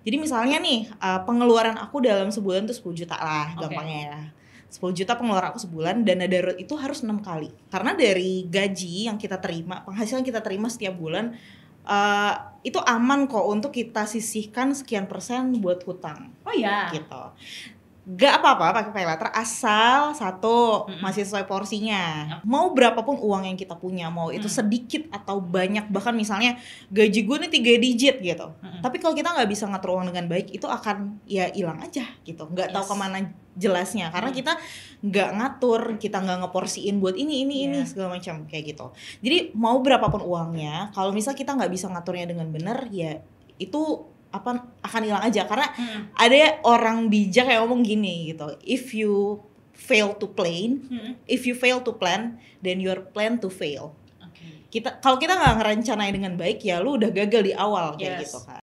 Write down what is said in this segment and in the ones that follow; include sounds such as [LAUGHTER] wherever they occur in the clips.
Jadi misalnya nih uh, pengeluaran aku dalam sebulan tuh 10 juta lah okay. gampangnya ya. 10 juta pengeluaran aku sebulan dana darurat itu harus enam kali. Karena dari gaji yang kita terima, penghasilan kita terima setiap bulan uh, itu aman kok untuk kita sisihkan sekian persen buat hutang. Oh iya. Gitu. Gak apa-apa pakai pay letter asal satu mm-hmm. masih sesuai porsinya. Mau berapapun uang yang kita punya, mau itu mm sedikit atau banyak, bahkan misalnya gaji gue nih tiga digit gitu. Mm-hmm. Tapi kalau kita nggak bisa ngatur uang dengan baik, itu akan ya hilang aja gitu. Nggak yes. tahu kemana jelasnya, karena mm kita nggak ngatur, kita nggak ngeporsiin buat ini ini yeah. ini segala macam kayak gitu. Jadi mau berapapun uangnya, kalau misal kita nggak bisa ngaturnya dengan benar, ya itu apa akan hilang aja karena hmm. ada orang bijak yang ngomong gini gitu if you fail to plan hmm. if you fail to plan then your plan to fail okay. kita kalau kita nggak ngerencanain dengan baik ya lu udah gagal di awal yes. kayak gitu kan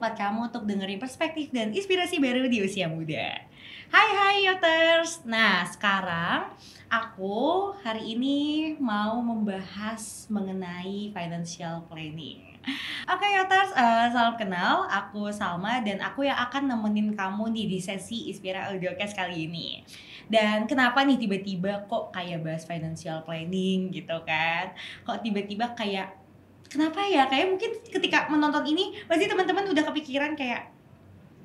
tempat kamu untuk dengerin perspektif dan inspirasi baru di usia muda. Hai hai Yoters. Nah, sekarang aku hari ini mau membahas mengenai financial planning. Oke okay, Yoters, uh, eh, salam kenal. Aku Salma dan aku yang akan nemenin kamu nih di sesi Inspira Audiocast kali ini. Dan kenapa nih tiba-tiba kok kayak bahas financial planning gitu kan? Kok tiba-tiba kayak kenapa ya kayak mungkin ketika menonton ini pasti teman-teman udah kepikiran kayak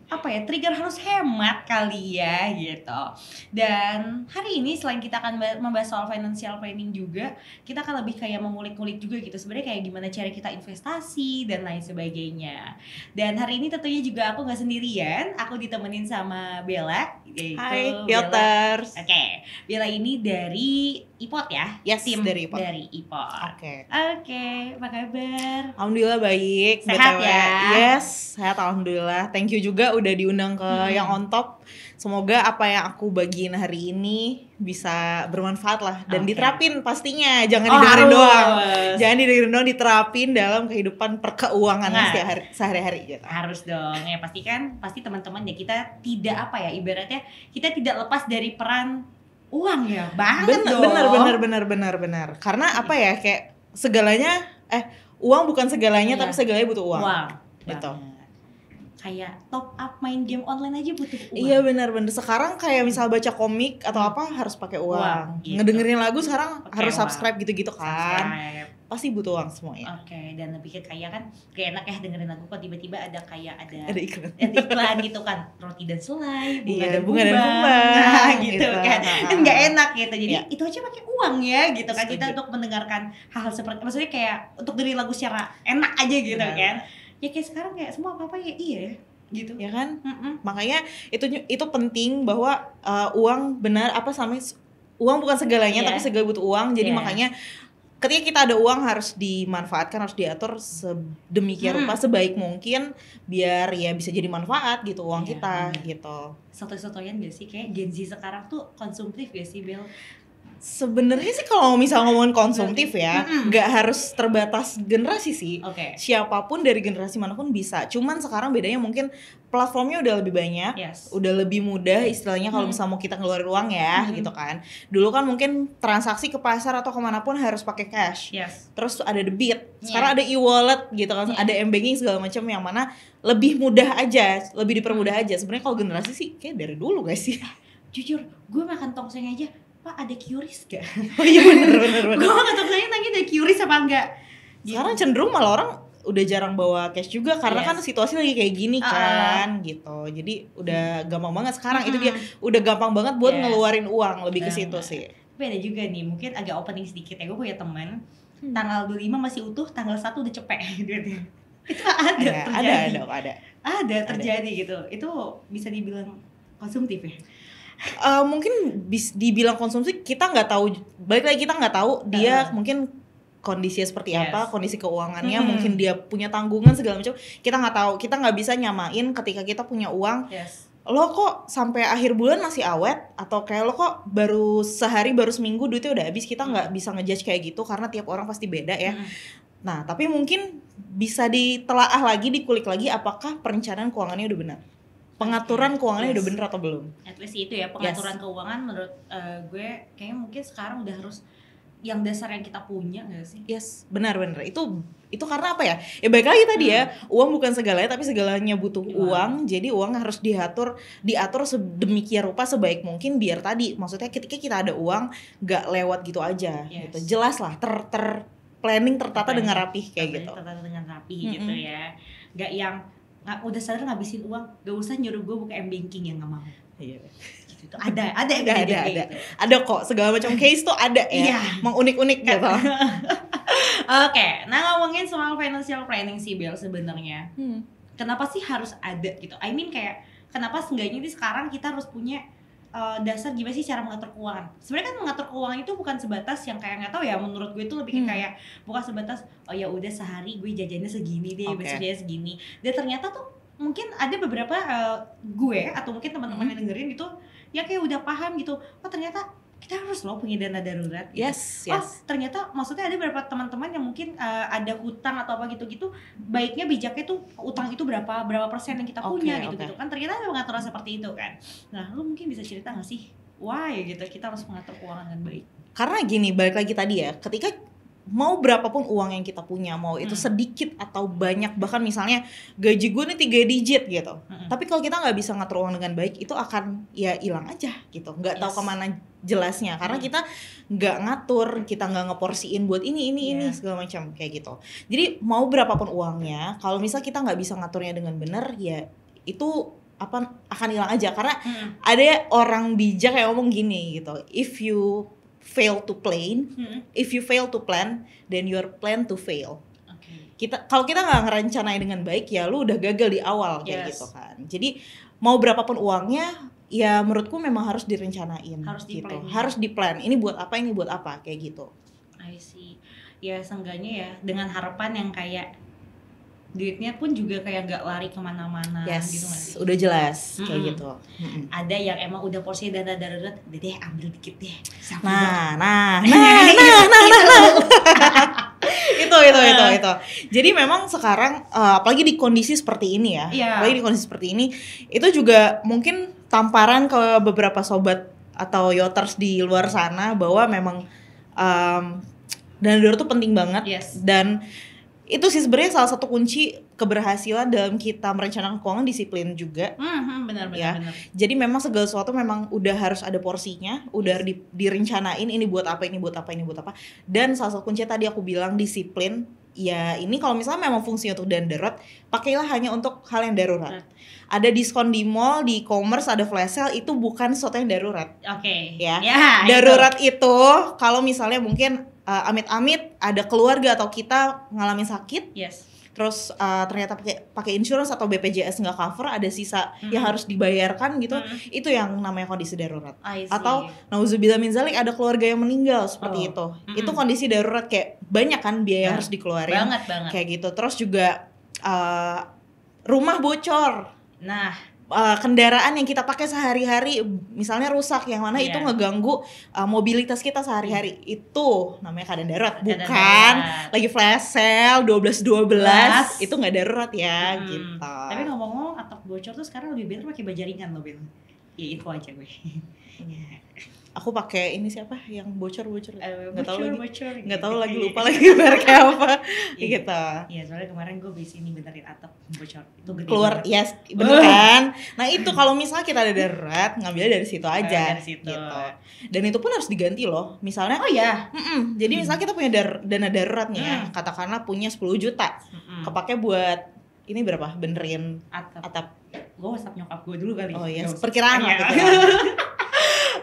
apa ya trigger harus hemat kali ya gitu dan hari ini selain kita akan membahas soal financial planning juga kita akan lebih kayak mengulik-ulik juga gitu sebenarnya kayak gimana cara kita investasi dan lain sebagainya dan hari ini tentunya juga aku nggak sendirian aku ditemenin sama Bella yaitu Hai, Bella. Oke okay. Bella ini dari IPOT ya? Yes, tim dari IPOT. Dari IPOT. Oke. Okay. Oke, okay, apa kabar? Alhamdulillah baik. Sehat BTW. ya? Yes, sehat alhamdulillah. Thank you juga udah diundang ke hmm. yang on top. Semoga apa yang aku bagiin hari ini bisa bermanfaat lah dan okay. diterapin pastinya. Jangan oh, didengerin harus. doang. Jangan didengerin doang, diterapin dalam kehidupan perkeuangan nah, setiap hari sehari-hari gitu. Harus dong. Ya pasti kan, pasti teman-teman ya kita tidak apa ya ibaratnya kita tidak lepas dari peran uang ya banget bener, dong bener bener bener bener bener karena apa ya kayak segalanya eh uang bukan segalanya iya. tapi segalanya butuh uang, uang gitu kayak top up main game online aja butuh uang iya benar-benar sekarang kayak misal baca komik atau apa harus pakai uang, uang gitu. ngedengerin lagu sekarang Pake harus subscribe gitu-gitu kan pasti butuh uang semuanya. Oke, okay. dan lebih ke kaya kan kayak enak ya dengerin aku kok tiba-tiba ada kayak ada ada iklan, ada iklan gitu kan roti dan selai, bunga iya, dan bunga dan [LAUGHS] gitu, gitu kan. Kan enggak enak gitu. Jadi ya. itu aja pakai uang ya gitu kan Setuju. kita untuk mendengarkan hal-hal seperti maksudnya kayak untuk dari lagu secara enak aja gitu Benar. kan. Ya kayak sekarang kayak semua apa-apa ya iya gitu ya kan mm -mm. makanya itu itu penting bahwa uh, uang benar apa sama uang bukan segalanya yeah. tapi segala butuh uang jadi yeah. makanya ketika kita ada uang harus dimanfaatkan harus diatur sedemikian hmm. rupa sebaik mungkin biar ya bisa jadi manfaat gitu uang ya, kita gitu satu-satunya gak sih kayak Gen Z sekarang tuh konsumtif gak sih Bel Sebenarnya sih kalau misal ngomongin konsumtif ya, nggak mm -hmm. harus terbatas generasi sih. Okay. Siapapun dari generasi manapun bisa. Cuman sekarang bedanya mungkin platformnya udah lebih banyak, yes. udah lebih mudah istilahnya kalau mm -hmm. misal mau kita ngeluarin uang ya, mm -hmm. gitu kan. Dulu kan mungkin transaksi ke pasar atau kemana pun harus pakai cash. Yes. Terus ada debit. Sekarang yeah. ada e-wallet gitu kan, yeah. ada m-banking segala macam yang mana lebih mudah aja, lebih dipermudah mm. aja. Sebenarnya kalau generasi sih kayak dari dulu guys sih. [LAUGHS] Jujur, gue makan tongseng aja Pak ada curis gak? [LAUGHS] oh iya bener bener bener Gue gak tau nanya tanya ada curis apa enggak gitu. Sekarang cenderung malah orang udah jarang bawa cash juga karena kan yes. kan situasi lagi kayak gini uh, kan gitu jadi udah hmm. gampang banget sekarang hmm. itu dia hmm. udah gampang banget buat yes. ngeluarin uang lebih ke situ sih tapi ada juga nih mungkin agak opening sedikit ya gue punya teman hmm. tanggal 25 masih utuh tanggal 1 udah cepek [LAUGHS] gitu. itu ada, ada terjadi ada ada ada ada terjadi ada. gitu itu bisa dibilang konsumtif ya uh, mungkin bis, dibilang konsumsi kita nggak tahu balik lagi kita nggak tahu dia mungkin kondisinya seperti yes. apa kondisi keuangannya hmm. mungkin dia punya tanggungan segala macam kita nggak tahu kita nggak bisa nyamain ketika kita punya uang yes. lo kok sampai akhir bulan masih awet atau kayak lo kok baru sehari baru seminggu duitnya udah habis kita nggak hmm. bisa ngejudge kayak gitu karena tiap orang pasti beda ya hmm. nah tapi mungkin bisa ditelaah lagi dikulik lagi apakah perencanaan keuangannya udah benar pengaturan keuangannya yes. udah bener atau belum? At least itu ya pengaturan yes. keuangan menurut uh, gue kayaknya mungkin sekarang udah harus yang dasar yang kita punya gak sih? Yes, benar-benar. Itu itu karena apa ya? Ya baik lagi tadi ya, hmm. ya, uang bukan segalanya tapi segalanya butuh uang. Iya. uang. Jadi uang harus diatur diatur sedemikian rupa sebaik mungkin biar tadi maksudnya ketika kita ada uang gak lewat gitu aja yes. gitu. Jelas lah ter ter planning tertata dengan rapih kayak gitu. Tertata dengan rapih mm -hmm. gitu ya. Gak yang nggak udah sadar ngabisin uang gak usah nyuruh gue buka m banking yang nggak mau iya gitu ada ada ada ada ada, gitu. ada kok segala macam case tuh ada ya iya. mau unik unik gitu [LAUGHS] oke okay. nah ngomongin soal financial planning sih Bel sebenarnya hmm. kenapa sih harus ada gitu I mean kayak kenapa seenggaknya ini sekarang kita harus punya uh, dasar gimana sih cara mengatur keuangan. Sebenarnya kan mengatur keuangan itu bukan sebatas yang kayak nggak tahu ya menurut gue itu lebih hmm. kayak bukan sebatas oh ya udah sehari gue jajannya segini deh, okay. besoknya segini. Dan ternyata tuh mungkin ada beberapa uh, gue atau mungkin teman-teman hmm. yang dengerin gitu ya kayak udah paham gitu. Oh ternyata kita harus loh punya dana darurat. Gitu. Yes, oh, yes. Oh, ternyata maksudnya ada beberapa teman-teman yang mungkin uh, ada hutang atau apa gitu-gitu, baiknya bijaknya tuh utang itu berapa berapa persen yang kita punya gitu-gitu okay. kan. Ternyata ada pengaturan seperti itu kan. Nah, lu mungkin bisa cerita gak sih why gitu kita harus mengatur keuangan dengan baik? Karena gini, balik lagi tadi ya, ketika mau berapapun uang yang kita punya mau itu hmm. sedikit atau banyak bahkan misalnya gaji gue nih tiga digit gitu hmm tapi kalau kita nggak bisa ngatur uang dengan baik itu akan ya hilang aja gitu nggak yes. tahu kemana jelasnya karena hmm. kita nggak ngatur kita nggak ngeporsiin buat ini ini yeah. ini segala macam kayak gitu jadi mau berapapun uangnya kalau misal kita nggak bisa ngaturnya dengan benar ya itu apa akan hilang aja karena hmm ada orang bijak yang ngomong gini gitu if you fail to plan. Hmm. If you fail to plan, then your plan to fail. Kita kalau kita nggak ngerencanain dengan baik ya lu udah gagal di awal yes. kayak gitu kan. Jadi mau berapapun uangnya ya menurutku memang harus direncanain harus gitu. Di-plan. Harus di plan. Ini buat apa, ini buat apa kayak gitu. I see. Ya seenggaknya ya dengan harapan yang kayak duitnya pun juga kayak nggak lari kemana-mana yes, gitu masih. udah jelas mm-hmm. kayak gitu mm-hmm. ada yang emang udah porsi dana darurat udah deh ambil dikit deh Sampai nah nah, [LAUGHS] nah, nah, nah, nah nah nah nah nah [LAUGHS] itu itu itu nah. itu jadi memang sekarang eh, apalagi di kondisi seperti ini ya yeah. apalagi di kondisi seperti ini itu juga mungkin tamparan ke beberapa sobat atau yoters di luar sana bahwa memang um, dana darurat tuh penting banget yes. dan itu sih sebenarnya salah satu kunci keberhasilan dalam kita merencanakan keuangan disiplin juga. Hmm, hmm, benar benar, ya. benar. Jadi memang segala sesuatu memang udah harus ada porsinya, udah di, direncanain ini buat apa, ini buat apa, ini buat apa. Dan salah satu kunci tadi aku bilang disiplin. Ya ini kalau misalnya memang fungsinya untuk dan darurat, pakailah hanya untuk hal yang darurat. Ada diskon di mall, di e-commerce, ada flash sale itu bukan sesuatu yang darurat. Oke. Okay. Ya. yeah, Darurat itu, itu kalau misalnya mungkin uh, amit-amit ada keluarga atau kita ngalamin sakit yes terus uh, ternyata pakai pakai insurance atau BPJS nggak cover ada sisa mm-hmm. yang harus dibayarkan gitu mm-hmm. itu yang namanya kondisi darurat atau nauzubillah min zalik ada keluarga yang meninggal seperti oh. itu mm-hmm. itu kondisi darurat kayak banyak kan biaya harus dikeluarin banget banget kayak gitu terus juga uh, rumah bocor nah uh, kendaraan yang kita pakai sehari-hari misalnya rusak yang mana yeah. itu ngeganggu uh, mobilitas kita sehari-hari hmm. itu namanya keadaan darurat bukan darurat. lagi flash sale 12 12 Mas. itu nggak darurat ya hmm. gitu. Tapi ngomong-ngomong atap bocor tuh sekarang lebih better pakai bajaringan loh Bin. Ya itu aja gue. Iya aku pakai ini siapa yang eh, bocor bocor nggak tahu iya, lagi nggak tahu lagi lupa lagi [LAUGHS] mereknya apa kita gitu iya soalnya kemarin gue bis ini benerin atap bocor itu gede keluar ya [LAUGHS] bener kan nah itu kalau misalnya kita ada darurat ngambilnya dari situ aja uh, situ. gitu dan itu pun harus diganti loh misalnya oh ya mm jadi hmm. misalnya kita punya dar dana darurat hmm. katakanlah punya 10 juta hmm. kepake buat ini berapa benerin atap, atap. gue whatsapp nyokap gue dulu kali oh iya perkiraan lah [LAUGHS]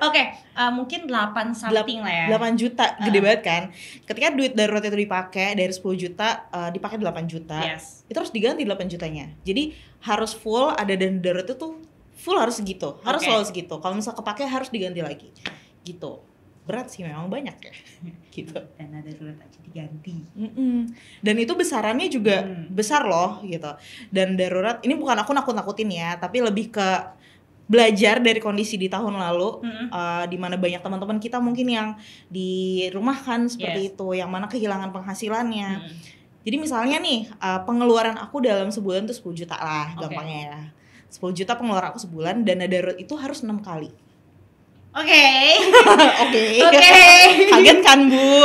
okay, uh, eh, mungkin 8 something lah ya. 8 juta, eh. gede uh. banget kan. Ketika duit darurat itu dipakai dari 10 juta uh, dipakai 8 juta. Yes. Itu harus diganti 8 jutanya. Jadi harus full ada dana darurat itu tuh full harus segitu, harus okay. selalu segitu. Kalau misal kepake harus diganti lagi. Gitu. Berat sih memang banyak ya. [LAUGHS] gitu. Dan ada darurat aja diganti. Mm -mm. Dan itu besarannya juga mm. besar loh gitu. Dan darurat ini bukan aku nakut-nakutin ya, tapi lebih ke belajar dari kondisi di tahun lalu mm-hmm. uh, di mana banyak teman-teman kita mungkin yang di dirumahkan seperti yes. itu yang mana kehilangan penghasilannya mm. jadi misalnya nih uh, pengeluaran aku dalam sebulan tuh 10 juta lah okay. gampangnya ya 10 juta pengeluaran aku sebulan dana darurat itu harus enam kali Oke. [LAUGHS] Oke. Oke. Kaget kan, Bu?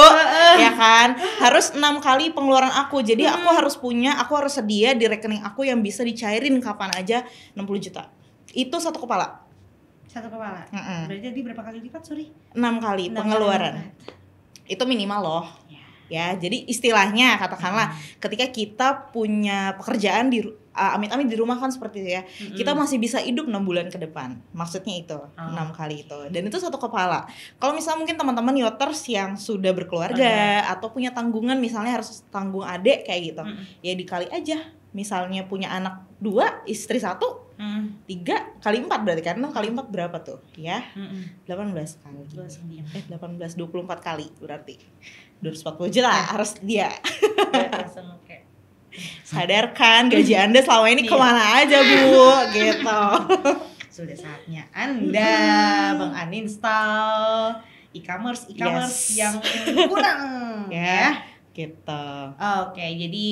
Ya kan? Harus enam kali pengeluaran aku. Jadi hmm. aku harus punya, aku harus sedia di rekening aku yang bisa dicairin kapan aja 60 juta itu satu kepala satu kepala mm -mm. berarti jadi berapa kali lipat sorry enam kali 6 pengeluaran kali itu minimal loh yeah. ya jadi istilahnya katakanlah mm. ketika kita punya pekerjaan di uh, amit-amit di rumah kan seperti itu ya -hmm. kita masih bisa hidup enam bulan ke depan maksudnya itu oh. enam oh. kali itu dan itu satu kepala kalau misalnya mungkin teman-teman yoters yang sudah berkeluarga atau punya tanggungan misalnya harus tanggung adik kayak gitu -hmm. ya dikali aja misalnya punya anak dua istri satu Hmm. Tiga kali empat berarti kan? Enam kali empat berapa tuh? Ya, delapan belas kali. Iya. eh, delapan belas dua puluh empat kali berarti. Dua ratus empat puluh aja lah iya. harus dia. Iya, sadarkan gaji anda selama ini kemana aja bu gitu [LAUGHS] sudah saatnya anda bang hmm. uninstall e-commerce e-commerce yes. yang kurang [LAUGHS] ya, ya gitu oke okay, jadi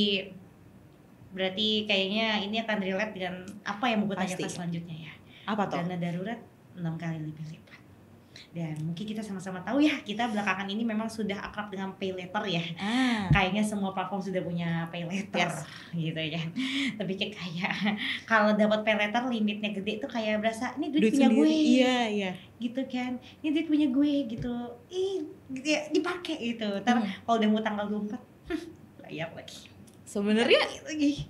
Berarti kayaknya ini akan relate dengan apa yang mau gue tanyakan selanjutnya ya. Apa toh? Dana darurat 6 kali lebih lipat. Dan mungkin kita sama-sama tahu ya, kita belakangan ini memang sudah akrab dengan pay letter ya. Ah. Kayaknya semua platform sudah punya pay letter yes. gitu ya. [LAUGHS] Tapi kayak [LAUGHS] kalau dapat pay letter limitnya gede tuh kayak berasa ini duit, duit punya sendiri. gue. Iya, iya. Gitu kan. Ini duit punya gue gitu. Ih, gitu ya, dipakai gitu. Tapi hmm. kalau udah mau tanggal 24, bayar [LAUGHS] lagi sebenarnya lagi,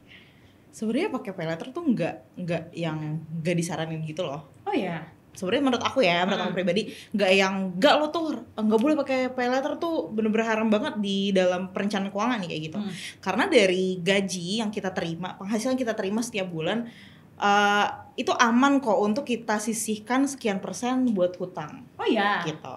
sebenarnya pakai peleter tuh nggak nggak yang nggak disaranin gitu loh oh ya sebenarnya menurut aku ya menurut hmm. aku pribadi nggak yang nggak lo tuh nggak boleh pakai pay tuh bener-bener haram banget di dalam perencanaan keuangan nih kayak gitu hmm. karena dari gaji yang kita terima penghasilan kita terima setiap bulan uh, itu aman kok untuk kita sisihkan sekian persen buat hutang oh ya gitu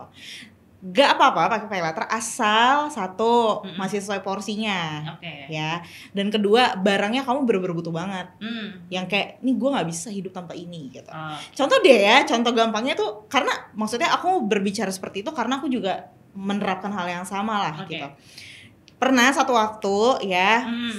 gak apa-apa pakai pay letter asal satu mm -hmm. masih sesuai porsinya okay. ya dan kedua barangnya kamu bener-bener butuh banget mm. yang kayak ini gue nggak bisa hidup tanpa ini gitu oh. contoh deh ya contoh gampangnya tuh karena maksudnya aku berbicara seperti itu karena aku juga menerapkan hal yang sama lah okay. gitu pernah satu waktu ya mm.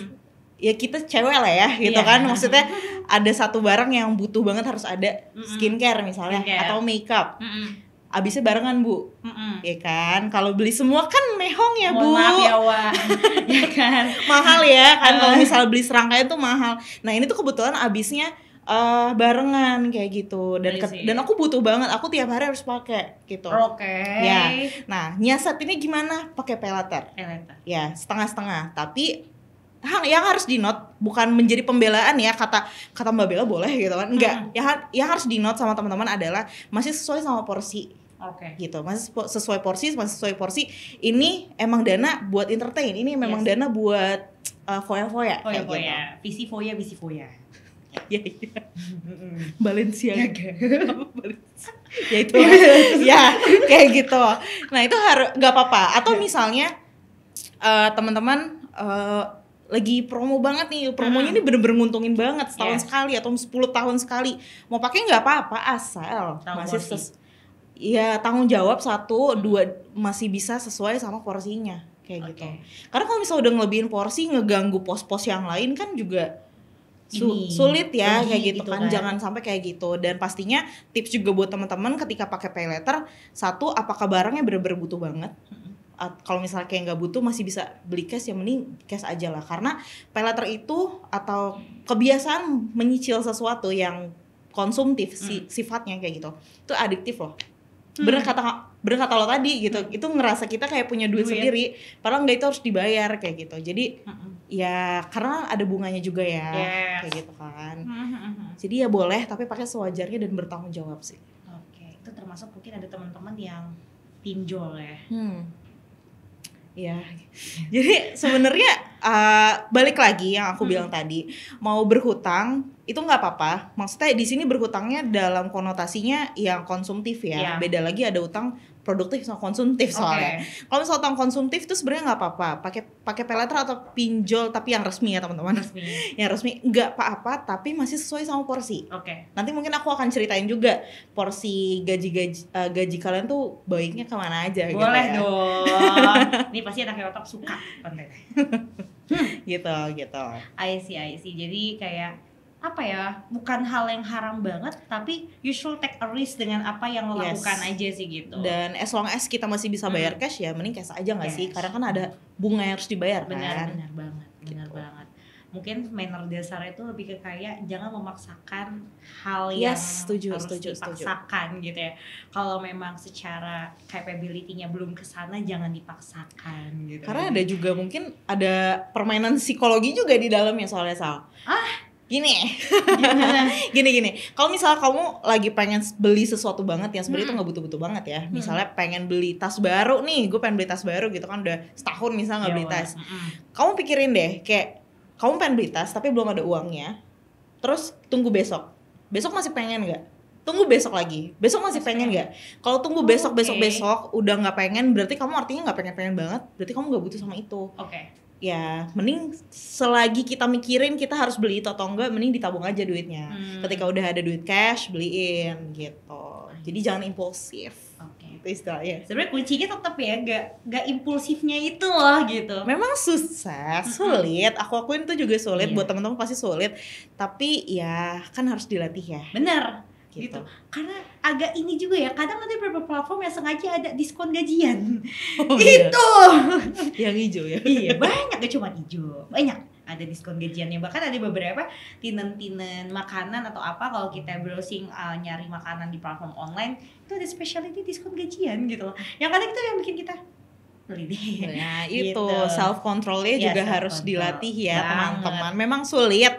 ya kita cewek lah ya gitu yeah. kan maksudnya [LAUGHS] ada satu barang yang butuh banget harus ada skincare misalnya skincare. atau makeup mm -hmm abisnya barengan bu, mm ya kan? Kalau beli semua kan mehong ya Mohon Maaf ya wah, [LAUGHS] ya kan? [LAUGHS] mahal ya kan? Kalau eh. misal beli serangkaian tuh mahal. Nah ini tuh kebetulan abisnya uh, barengan kayak gitu dan iya ke, dan aku butuh banget aku tiap hari harus pakai gitu oke okay. ya nah nyasat ini gimana pakai pelater. peleter ya setengah setengah tapi hang yang harus di note bukan menjadi pembelaan ya kata kata mbak Bella boleh gitu kan enggak hmm. yang yang harus di note sama teman-teman adalah masih sesuai sama porsi Oke. Okay. Gitu. Masih sesuai porsi, masih sesuai porsi. Ini emang dana buat entertain. Ini memang yes. dana buat uh, foya-foya. Foya-foya. Gitu. pc foya, pc foya. ya, ya. [LAUGHS] Balenciaga. ya itu. ya, kayak gitu. Nah, itu harus nggak apa-apa. Atau iya. misalnya uh, teman-teman uh, lagi promo banget nih promonya hmm. ini bener-bener nguntungin banget setahun yeah. sekali atau 10 tahun sekali mau pakai nggak apa-apa asal masih ses ya tanggung jawab satu hmm. dua masih bisa sesuai sama porsinya kayak okay. gitu karena kalau misalnya udah ngelebihin porsi ngeganggu pos-pos yang lain kan juga su ini, sulit ya kayak gitu, gitu kan. kan. jangan sampai kayak gitu dan pastinya tips juga buat teman-teman ketika pakai pay letter satu apakah barangnya bener-bener butuh banget hmm kalau misalnya kayak nggak butuh masih bisa beli cash yang mending cash aja lah karena paylater itu atau kebiasaan menyicil sesuatu yang konsumtif hmm. si, sifatnya kayak gitu itu adiktif loh hmm. bener kata bener kata lo tadi gitu hmm. itu ngerasa kita kayak punya duit, sendiri padahal nggak itu harus dibayar kayak gitu jadi hmm. ya karena ada bunganya juga ya yes. kayak gitu kan hmm. hmm, hmm, hmm. jadi ya boleh tapi pakai sewajarnya dan bertanggung jawab sih oke okay. itu termasuk mungkin ada teman-teman yang pinjol ya hmm Iya. Jadi sebenarnya uh, balik lagi yang aku hmm. bilang tadi, mau berhutang itu nggak apa-apa. Maksudnya di sini berhutangnya dalam konotasinya yang konsumtif ya. Yeah. Beda lagi ada utang produktif sama konsumtif soalnya. Kalau misalnya utang konsumtif itu sebenarnya nggak apa-apa. Pakai pakai peleter atau pinjol tapi yang resmi ya teman-teman. [LAUGHS] yang resmi nggak apa-apa tapi masih sesuai sama porsi. Oke. Okay. Nanti mungkin aku akan ceritain juga porsi gaji-gaji uh, eh, gaji kalian tuh baiknya kemana aja. Gitu Boleh gitu ya. dong. [LAUGHS] Ini pasti anak otak suka [LAUGHS] gitu gitu. I see, I see. Jadi kayak apa ya bukan hal yang haram banget tapi you should take a risk dengan apa yang lo yes. lakukan aja sih gitu dan as long as kita masih bisa bayar hmm. cash ya mending cash aja nggak yes. sih karena kan ada bunga yang harus dibayar benar kan? benar banget gitu. benar gitu. banget mungkin manner dasar itu lebih ke kayak jangan memaksakan hal yes, yang setuju, harus setuju, dipaksakan setuju. gitu ya kalau memang secara capability-nya belum kesana jangan dipaksakan gitu karena ada juga mungkin ada permainan psikologi juga di dalamnya soalnya sal ah gini [LAUGHS] gini gini kalau misalnya kamu lagi pengen beli sesuatu banget ya sebenarnya hmm. itu nggak butuh-butuh banget ya hmm. misalnya pengen beli tas baru nih gue pengen beli tas baru gitu kan udah setahun misalnya gak iya, beli tas hmm. kamu pikirin deh kayak kamu pengen beli tas tapi belum ada uangnya terus tunggu besok besok masih pengen gak? tunggu besok lagi besok masih pengen nggak kalau tunggu besok besok besok udah nggak pengen berarti kamu artinya nggak pengen pengen banget berarti kamu nggak butuh sama itu okay ya mending selagi kita mikirin kita harus beli itu atau enggak mending ditabung aja duitnya hmm. ketika udah ada duit cash beliin gitu jadi jangan impulsif okay. itu istilahnya sebenarnya kuncinya tetap ya gak gak impulsifnya itu loh gitu memang susah sulit aku akuin tuh juga sulit iya. buat temen-temen pasti sulit tapi ya kan harus dilatih ya bener gitu. gitu. Karena agak ini juga ya, kadang ada beberapa platform yang sengaja ada diskon gajian. Oh, [LAUGHS] iya. itu. Iya. yang hijau ya. iya, [LAUGHS] banyak ya cuma hijau. Banyak ada diskon gajiannya bahkan ada beberapa tinen-tinen makanan atau apa kalau kita browsing uh, nyari makanan di platform online itu ada specialty diskon gajian gitu loh yang kadang itu yang bikin kita Nah, [LAUGHS] itu gitu. self controlnya ya, juga self -control. harus dilatih ya teman-teman. Memang sulit,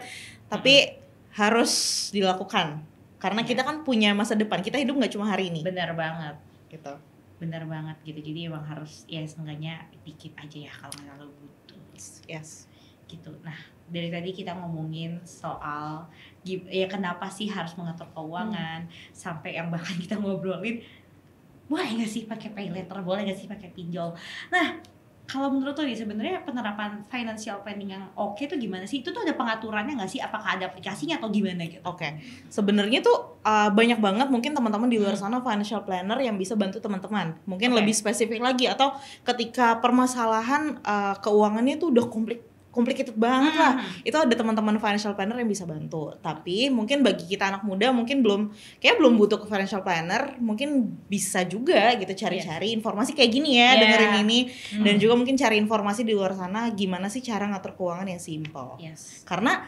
tapi hmm. harus dilakukan karena kita kan punya masa depan kita hidup nggak cuma hari ini benar banget gitu benar banget gitu jadi emang harus ya seenggaknya dikit aja ya kalau nggak terlalu butuh yes gitu nah dari tadi kita ngomongin soal ya kenapa sih harus mengatur keuangan hmm. sampai yang bahkan kita ngobrolin boleh nggak sih pakai pay letter boleh nggak sih pakai pinjol nah kalau menurut lo nih sebenarnya penerapan financial planning yang oke okay itu gimana sih? Itu tuh ada pengaturannya nggak sih? Apakah ada aplikasinya atau gimana gitu? Oke, okay. sebenarnya tuh uh, banyak banget mungkin teman-teman di luar hmm. sana financial planner yang bisa bantu teman-teman. Mungkin okay. lebih spesifik lagi atau ketika permasalahan uh, keuangannya tuh udah komplik complicated banget hmm. lah. Itu ada teman-teman financial planner yang bisa bantu. Tapi mungkin bagi kita anak muda mungkin belum kayak belum butuh ke financial planner, mungkin bisa juga gitu iya. cari-cari yeah. informasi kayak gini ya, yeah. dengerin ini hmm. dan juga mungkin cari informasi di luar sana gimana sih cara ngatur keuangan yang simple. Yes. Karena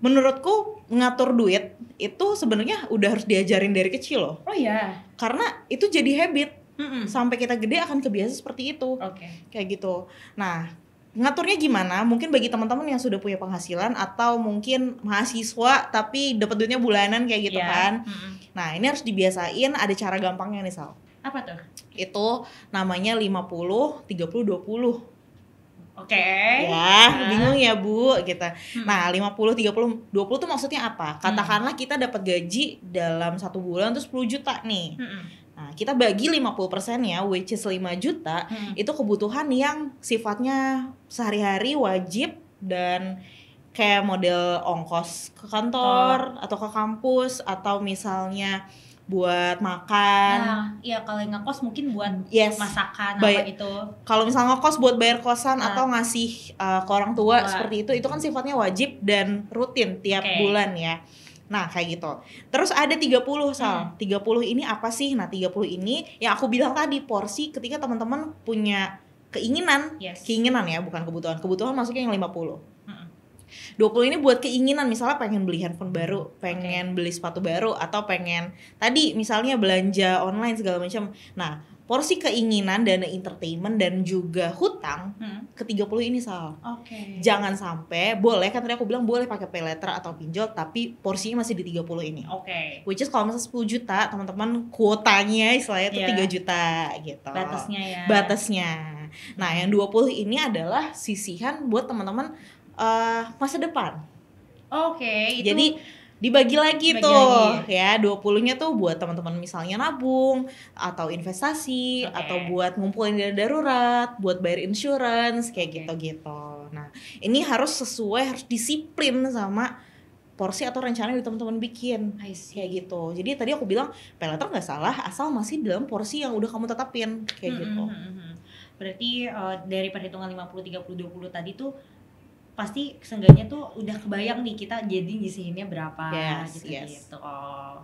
menurutku ngatur duit itu sebenarnya udah harus diajarin dari kecil loh. Oh iya. Yeah. Karena itu jadi habit. Mm -mm. Sampai kita gede akan kebiasa seperti itu. Oke. Okay. Kayak gitu. Nah, ngaturnya gimana? Mungkin bagi teman-teman yang sudah punya penghasilan atau mungkin mahasiswa tapi dapat duitnya bulanan kayak gitu yeah. kan. Mm -hmm. Nah, ini harus dibiasain ada cara gampangnya nih, Sal. Apa tuh? Itu namanya 50 30 20. Oke. Okay. Ya, nah. bingung ya, Bu, kita. gitu. Hmm. Nah, 50 30 20 tuh maksudnya apa? Katakanlah mm. kita dapat gaji dalam satu bulan tuh 10 juta nih. Hmm. Nah, kita bagi 50% ya, which is 5 juta, hmm. itu kebutuhan yang sifatnya sehari-hari wajib dan kayak model ongkos ke kantor oh. atau ke kampus atau misalnya buat makan. Nah, ya kalau yang ngekos mungkin buat yes. masakan Bay apa itu. Kalau misalnya ngekos buat bayar kosan nah. atau ngasih uh, ke orang tua seperti itu, itu kan sifatnya wajib dan rutin tiap okay. bulan ya. Nah, kayak gitu. Terus ada 30 Sal. Hmm. 30 ini apa sih? Nah, 30 ini yang aku bilang tadi porsi ketika teman-teman punya keinginan. Yes. Keinginan ya, bukan kebutuhan. Kebutuhan masuknya yang 50. Hmm. 20 ini buat keinginan misalnya pengen beli handphone baru, hmm, pengen okay. beli sepatu baru atau pengen tadi misalnya belanja online segala macam. Nah, porsi keinginan dana entertainment dan juga hutang hmm. ke 30 ini Sal. Oke. Okay. Jangan sampai boleh kan tadi aku bilang boleh pakai pay letter atau pinjol tapi porsinya masih di 30 ini. Oke. Okay. Which is kalau misalnya 10 juta teman-teman kuotanya istilahnya itu yeah. 3 juta gitu. Batasnya ya. Batasnya. Nah, yang 20 hmm. ini adalah sisihan buat teman-teman uh, masa depan. Oke, okay, itu Jadi dibagi lagi dibagi tuh lagi. ya 20-nya tuh buat teman-teman misalnya nabung atau investasi okay. atau buat ngumpulin dana darurat, buat bayar insurance kayak gitu-gitu. Okay. Nah, ini harus sesuai harus disiplin sama porsi atau rencana yang teman-teman bikin kayak gitu jadi tadi aku bilang peleter nggak salah asal masih dalam porsi yang udah kamu tetapin kayak hmm, hmm gitu hmm, hmm, hmm. berarti uh, dari perhitungan 50 30 20 tadi tuh pasti seenggaknya tuh udah kebayang nih kita jadi nyisihinnya berapa yes, gitu yes. gitu oh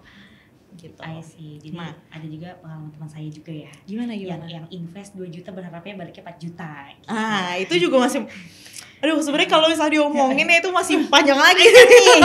gitu. I see. Jadi Ma. ada juga pengalaman teman saya juga ya. Gimana gimana? Yang, yang invest 2 juta berharapnya baliknya 4 juta. Gitu. Ah, itu juga masih [LAUGHS] Aduh, sebenarnya kalau misalnya diomongin ya itu masih [LAUGHS] panjang lagi. gitu.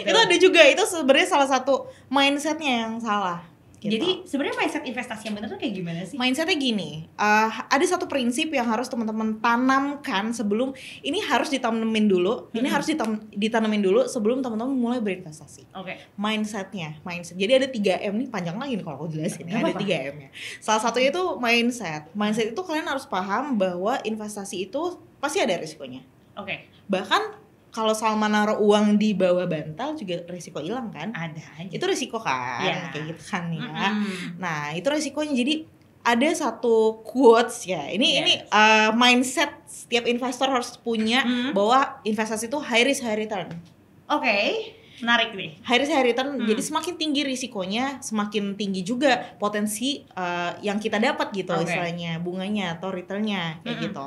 Itu ada juga, itu sebenarnya salah satu mindsetnya yang salah. Gitu. Jadi sebenarnya mindset investasi yang benar tuh kayak gimana sih? Mindsetnya gini, uh, ada satu prinsip yang harus teman-teman tanamkan sebelum ini harus ditanamin dulu, hmm. ini harus ditan ditanamin dulu sebelum teman-teman mulai berinvestasi. Oke. Okay. Mindsetnya, mindset. Jadi ada 3 M nih panjang lagi nih kalau aku jelasin ya. Ada tiga M nya. Salah satunya itu mindset. Mindset itu kalian harus paham bahwa investasi itu pasti ada risikonya. Oke. Okay. Bahkan kalau Salma naro uang di bawah bantal juga resiko hilang kan? Ada. Aja. Itu resiko kan, ya. kayak gitu kan ya. Mm -hmm. Nah itu resikonya jadi ada satu quotes ya. Ini yes. ini uh, mindset setiap investor harus punya mm -hmm. bahwa investasi itu high risk high return. Oke. Okay menarik nih. High risk high return. Hmm. Jadi semakin tinggi risikonya, semakin tinggi juga potensi uh, yang kita dapat gitu okay. istilahnya, bunganya atau returnnya kayak hmm. gitu.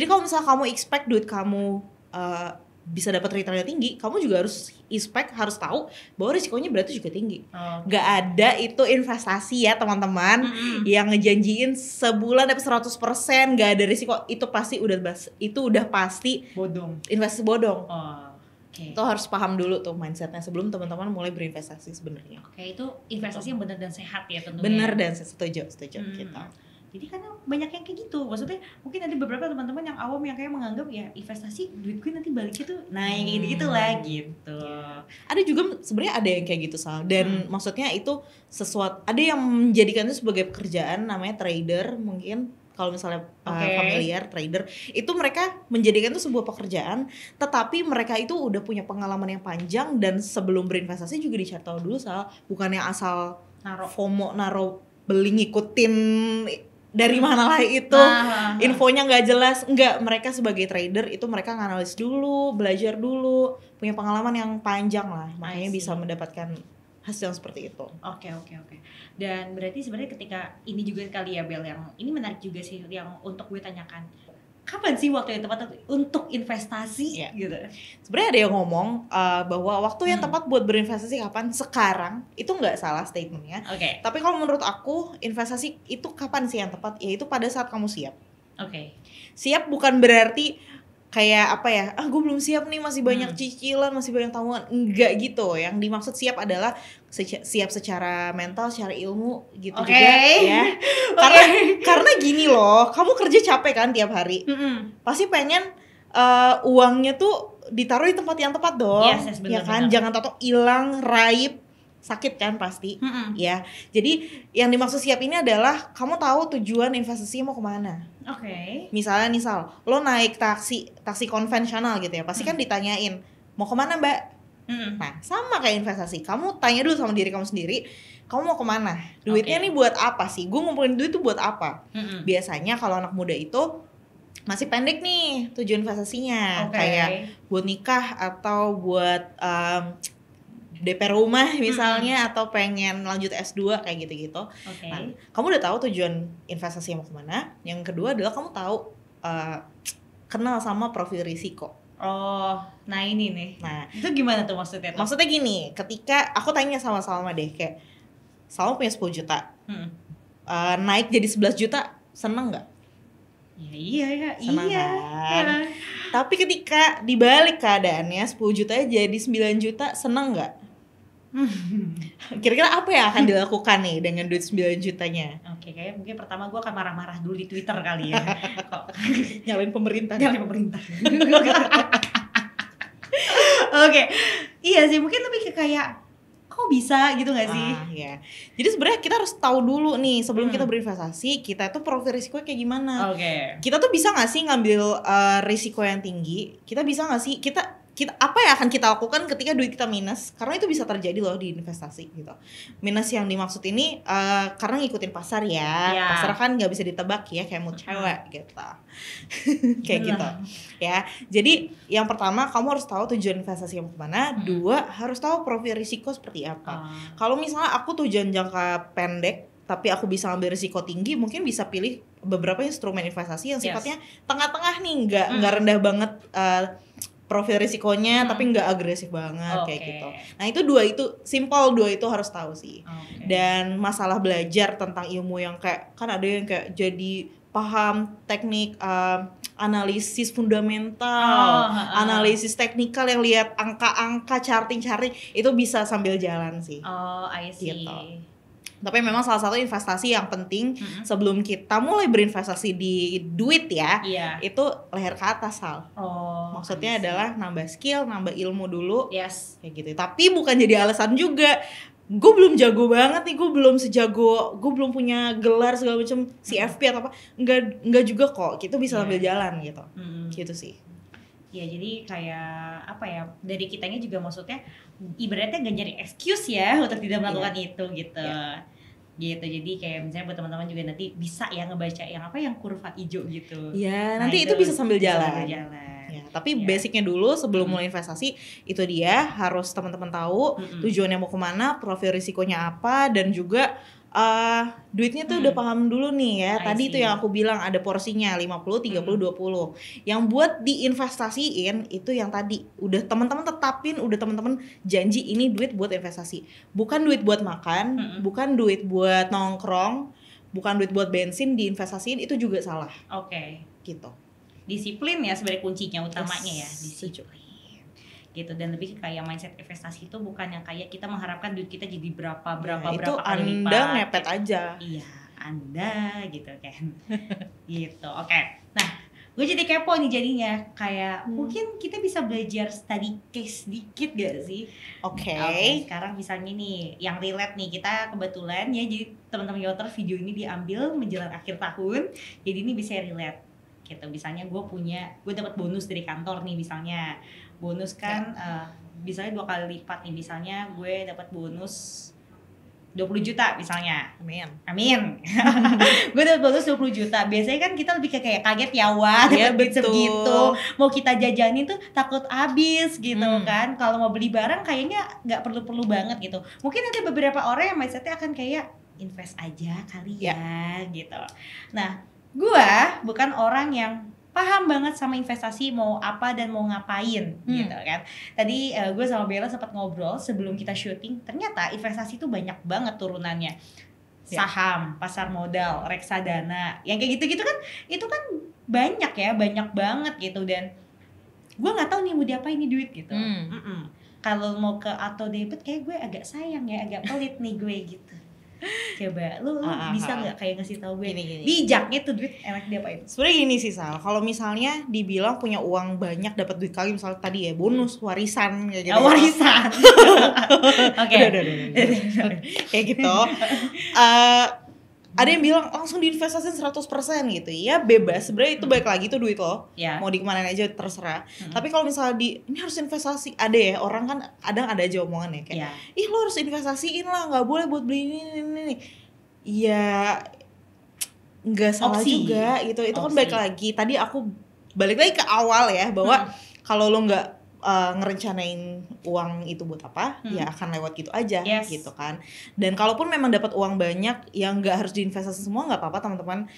Jadi kalau misalnya kamu expect duit kamu uh, bisa dapat returnnya tinggi, kamu juga harus inspect, harus tahu bahwa risikonya berarti juga tinggi. Oh. Gak ada itu investasi ya teman-teman mm -hmm. yang ngejanjiin sebulan dapat persen gak ada risiko itu pasti udah itu udah pasti bodong. Investasi bodong. Oh. Okay. Itu harus paham dulu tuh mindsetnya sebelum teman-teman mulai berinvestasi sebenarnya. Oke, okay, itu investasi yang benar dan sehat ya tentunya. Benar dan setuju, setuju hmm. kita. Gitu jadi karena banyak yang kayak gitu maksudnya mungkin nanti beberapa teman-teman yang awam yang kayak menganggap ya investasi duit gue nanti baliknya tuh naik hmm. gitu gitu lah gitu yeah. ada juga sebenarnya ada yang kayak gitu sal dan hmm. maksudnya itu sesuatu ada yang menjadikan itu sebagai pekerjaan namanya trader mungkin kalau misalnya eh, okay. uh, familiar trader itu mereka menjadikan itu sebuah pekerjaan tetapi mereka itu udah punya pengalaman yang panjang dan sebelum berinvestasi juga dicatat dulu sal bukannya asal naro. FOMO naro beli ngikutin dari mana lah itu nah, infonya nggak jelas nggak mereka sebagai trader itu mereka nganalis dulu belajar dulu punya pengalaman yang panjang lah makanya bisa mendapatkan hasil yang seperti itu. Oke okay, oke okay, oke. Okay. Dan berarti sebenarnya ketika ini juga kali ya Bel yang ini menarik juga sih yang untuk gue tanyakan kapan sih waktu yang tepat untuk investasi yeah. gitu. Sebenarnya ada yang ngomong uh, bahwa waktu yang hmm. tepat buat berinvestasi kapan sekarang itu nggak salah statementnya. Oke. Okay. Tapi kalau menurut aku investasi itu kapan sih yang tepat? Ya itu pada saat kamu siap. Oke. Okay. Siap bukan berarti kayak apa ya ah gue belum siap nih masih banyak hmm. cicilan masih banyak tanggungan enggak gitu yang dimaksud siap adalah siap secara mental secara ilmu gitu okay. juga ya [LAUGHS] karena karena gini loh kamu kerja capek kan tiap hari mm -hmm. pasti pengen uh, uangnya tuh ditaruh di tempat yang tepat dong yes, yes, bener, ya kan bener. jangan tato hilang raib sakit kan pasti mm -hmm. ya jadi yang dimaksud siap ini adalah kamu tahu tujuan investasi mau kemana oke okay. misalnya misal lo naik taksi taksi konvensional gitu ya pasti mm. kan ditanyain mau kemana mbak mm. nah sama kayak investasi kamu tanya dulu sama diri kamu sendiri kamu mau kemana duitnya okay. nih buat apa sih gue ngumpulin duit tuh buat apa mm -hmm. biasanya kalau anak muda itu masih pendek nih tujuan investasinya okay. kayak buat nikah atau buat um, DP rumah misalnya hmm. atau pengen lanjut S2 kayak gitu-gitu. Okay. Nah, kamu udah tahu tujuan investasi mau kemana. Yang kedua adalah kamu tahu uh, kenal sama profil risiko. Oh, nah ini nih. Nah, itu gimana tuh maksudnya? Tuh? Maksudnya gini, ketika aku tanya sama Salma deh kayak Salma punya 10 juta. Hmm. Uh, naik jadi 11 juta, seneng nggak? Ya, iya, iya, seneng iya. Kan? Ya. Tapi ketika dibalik keadaannya 10 juta jadi 9 juta, seneng nggak? [LAUGHS] Kira-kira apa yang akan dilakukan nih dengan duit 9 jutanya? Oke, okay, kayak mungkin pertama gue akan marah-marah dulu di Twitter kali ya. [LAUGHS] Kok nyalain pemerintah. Nyalain pemerintah. [LAUGHS] Oke. Okay. Iya sih, mungkin lebih ke kayak kok bisa gitu gak sih? Ah, ya. Jadi sebenarnya kita harus tahu dulu nih sebelum hmm. kita berinvestasi, kita tuh profil risiko kayak gimana. Oke. Okay. Kita tuh bisa gak sih ngambil uh, risiko yang tinggi? Kita bisa gak sih kita kita apa yang akan kita lakukan ketika duit kita minus karena itu bisa terjadi loh di investasi gitu minus yang dimaksud ini uh, karena ngikutin pasar ya yeah. pasar kan nggak bisa ditebak ya kayak mau cewek gitu [LAUGHS] kayak gitu ya jadi yang pertama kamu harus tahu tujuan investasi yang kemana hmm. dua harus tahu profil risiko seperti apa hmm. kalau misalnya aku tujuan jangka pendek tapi aku bisa ambil risiko tinggi mungkin bisa pilih beberapa instrumen investasi yang sifatnya tengah-tengah yes. nih nggak hmm. nggak hmm. rendah banget uh, profil risikonya hmm. tapi nggak agresif banget okay. kayak gitu. Nah itu dua itu simpel dua itu harus tahu sih. Okay. Dan masalah belajar tentang ilmu yang kayak kan ada yang kayak jadi paham teknik uh, analisis fundamental, oh, analisis teknikal yang lihat angka-angka charting-charting itu bisa sambil jalan sih. Oh, I see. Gitu tapi memang salah satu investasi yang penting mm-hmm. sebelum kita mulai berinvestasi di duit ya yeah. itu leher ke atas hal oh, maksudnya nice. adalah nambah skill nambah ilmu dulu yes kayak gitu tapi bukan jadi alasan juga gue belum jago banget nih gue belum sejago gue belum punya gelar segala macam CFP atau apa nggak nggak juga kok kita bisa yeah. sambil jalan gitu mm-hmm. gitu sih Ya jadi kayak apa ya dari kitanya juga maksudnya ibaratnya gak nyari excuse ya [LAUGHS] untuk tidak melakukan yeah. itu gitu. Yeah gitu jadi kayak misalnya buat teman-teman juga nanti bisa ya ngebaca yang apa yang kurva hijau gitu ya nah, nanti itu, itu bisa sambil jalan, jalan. Ya, tapi ya. basicnya dulu sebelum hmm. mulai investasi itu dia harus teman-teman tahu hmm. tujuannya mau kemana profil risikonya apa dan juga uh, duitnya tuh hmm. udah paham dulu nih ya. I Tadi see. itu yang aku bilang ada porsinya 50, 30, hmm. 20. Yang buat diinvestasiin itu yang tadi udah teman-teman tetapin, udah teman-teman janji ini duit buat investasi. Bukan duit buat makan, hmm. bukan duit buat nongkrong, bukan duit buat bensin diinvestasiin itu juga salah. Oke. Okay. Gitu. Disiplin ya sebagai kuncinya utamanya yes. ya, disiplin gitu dan lebih kayak mindset investasi itu bukan yang kayak kita mengharapkan duit kita jadi berapa berapa ya, berapa itu kali anda lipat. ngepet aja iya anda gitu kan [LAUGHS] gitu oke okay. nah gue jadi kepo nih jadinya kayak hmm. mungkin kita bisa belajar study case dikit gak sih? Oke. Okay. Okay, sekarang misalnya nih yang relate nih kita kebetulan ya jadi teman-teman yoter video ini diambil menjelang akhir tahun jadi ini bisa relate gitu misalnya gue punya gue dapat bonus dari kantor nih misalnya bonus kan ya. uh, misalnya dua kali lipat nih misalnya gue dapat bonus 20 juta misalnya. Amin. Amin. [LAUGHS] gue dapat bonus 20 juta. Biasanya kan kita lebih kayak kaget ya wah ya, dapat segitu. Mau kita jajanin tuh takut habis gitu hmm. kan. Kalau mau beli barang kayaknya nggak perlu-perlu banget gitu. Mungkin nanti beberapa orang yang mindsetnya akan kayak invest aja kali ya, ya gitu. Nah, gue bukan orang yang paham banget sama investasi mau apa dan mau ngapain hmm. gitu kan. Tadi uh, gue sama Bella sempat ngobrol sebelum kita syuting, ternyata investasi itu banyak banget turunannya. Ya. Saham, pasar modal, reksadana, yang kayak gitu-gitu kan itu kan banyak ya, banyak banget gitu dan gue nggak tahu nih mau diapa ini duit gitu. Hmm. Kalau mau ke atau debit kayak gue agak sayang ya, agak pelit nih gue gitu coba lu, lu uh, bisa ah. nggak kayak ngasih tau gue gini, gini. bijaknya tuh duit enak diapain sebenarnya gini sih sal kalau misalnya dibilang punya uang banyak dapat duit kali misalnya tadi ya bonus warisan kayak gitu oh, warisan [LAUGHS] oke okay. [LAUGHS] kayak gitu uh, ada yang bilang langsung seratus 100% gitu ya bebas sebenarnya itu baik lagi tuh duit lo yeah. Iya. mau dikemanain aja terserah -hmm. tapi kalau misalnya di ini harus investasi ada ya orang kan kadang ada aja omongan ya kayak yeah. ih lo harus investasiin lah nggak boleh buat beli ini ini ini ya nggak salah Opsi. juga gitu itu kan Opsi. kan baik lagi tadi aku balik lagi ke awal ya bahwa hmm. kalau lo nggak uh, ngerencanain uang itu buat apa hmm. ya akan lewat gitu aja yes. gitu kan dan kalaupun memang dapat uang banyak yang nggak harus diinvestasi semua nggak apa-apa teman-teman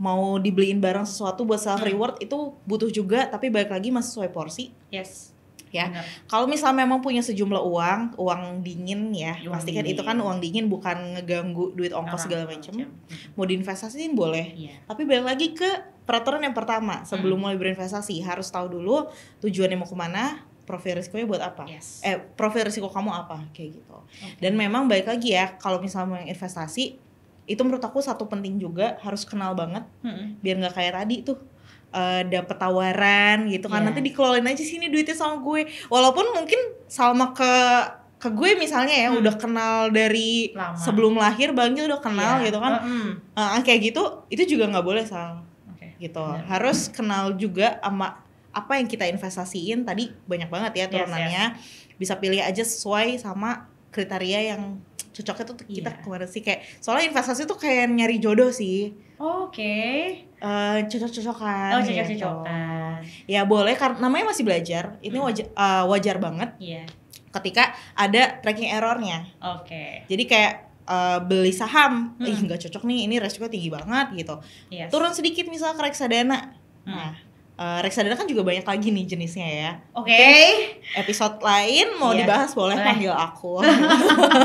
mau dibeliin barang sesuatu buat self reward hmm. itu butuh juga tapi balik lagi masih sesuai porsi yes ya kalau misalnya memang punya sejumlah uang uang dingin ya uang pastikan dingin. itu kan uang dingin bukan ngeganggu duit ongkos segala macam ya. hmm. mau diinvestasiin boleh yeah. tapi balik lagi ke peraturan yang pertama sebelum hmm. mulai berinvestasi harus tahu dulu tujuannya mau kemana profil risikonya buat apa? Yes. Eh, profil risiko kamu apa? Kayak gitu. Okay. Dan memang baik lagi ya, kalau misalnya mau investasi, itu menurut aku satu penting juga harus kenal banget, -hmm. biar nggak kayak tadi tuh uh, eh, dapat tawaran gitu kan yeah. nanti dikelolain aja sini duitnya sama gue. Walaupun mungkin Salma ke ke gue misalnya ya hmm. udah kenal dari Lama. sebelum lahir bangnya udah kenal yeah. gitu kan. Uh, uh, kayak gitu itu juga nggak boleh Sal. Gitu. Harus kenal juga sama apa yang kita investasiin tadi banyak banget ya turunannya. Yes, yes. Bisa pilih aja sesuai sama kriteria yang cocoknya tuh kita yeah. kemana sih kayak soalnya investasi tuh kayak nyari jodoh sih. Oke. Okay. Uh, eh, cocok-cocokan. Oh gitu. cocok-cocokan. ya, Ya boleh karena namanya masih belajar. Ini hmm. wajar, uh, eh, wajar banget. Iya. Yeah. Ketika ada tracking errornya. Oke. Okay. Jadi kayak uh, beli saham, hmm. ih nggak cocok nih, ini resiko tinggi banget gitu. Yes. Turun sedikit misalnya ke reksadana. Hmm. Nah uh, eh, reksadana kan juga banyak lagi nih jenisnya ya. Oke. Okay. Episode lain mau yeah. dibahas boleh, boleh. panggil aku.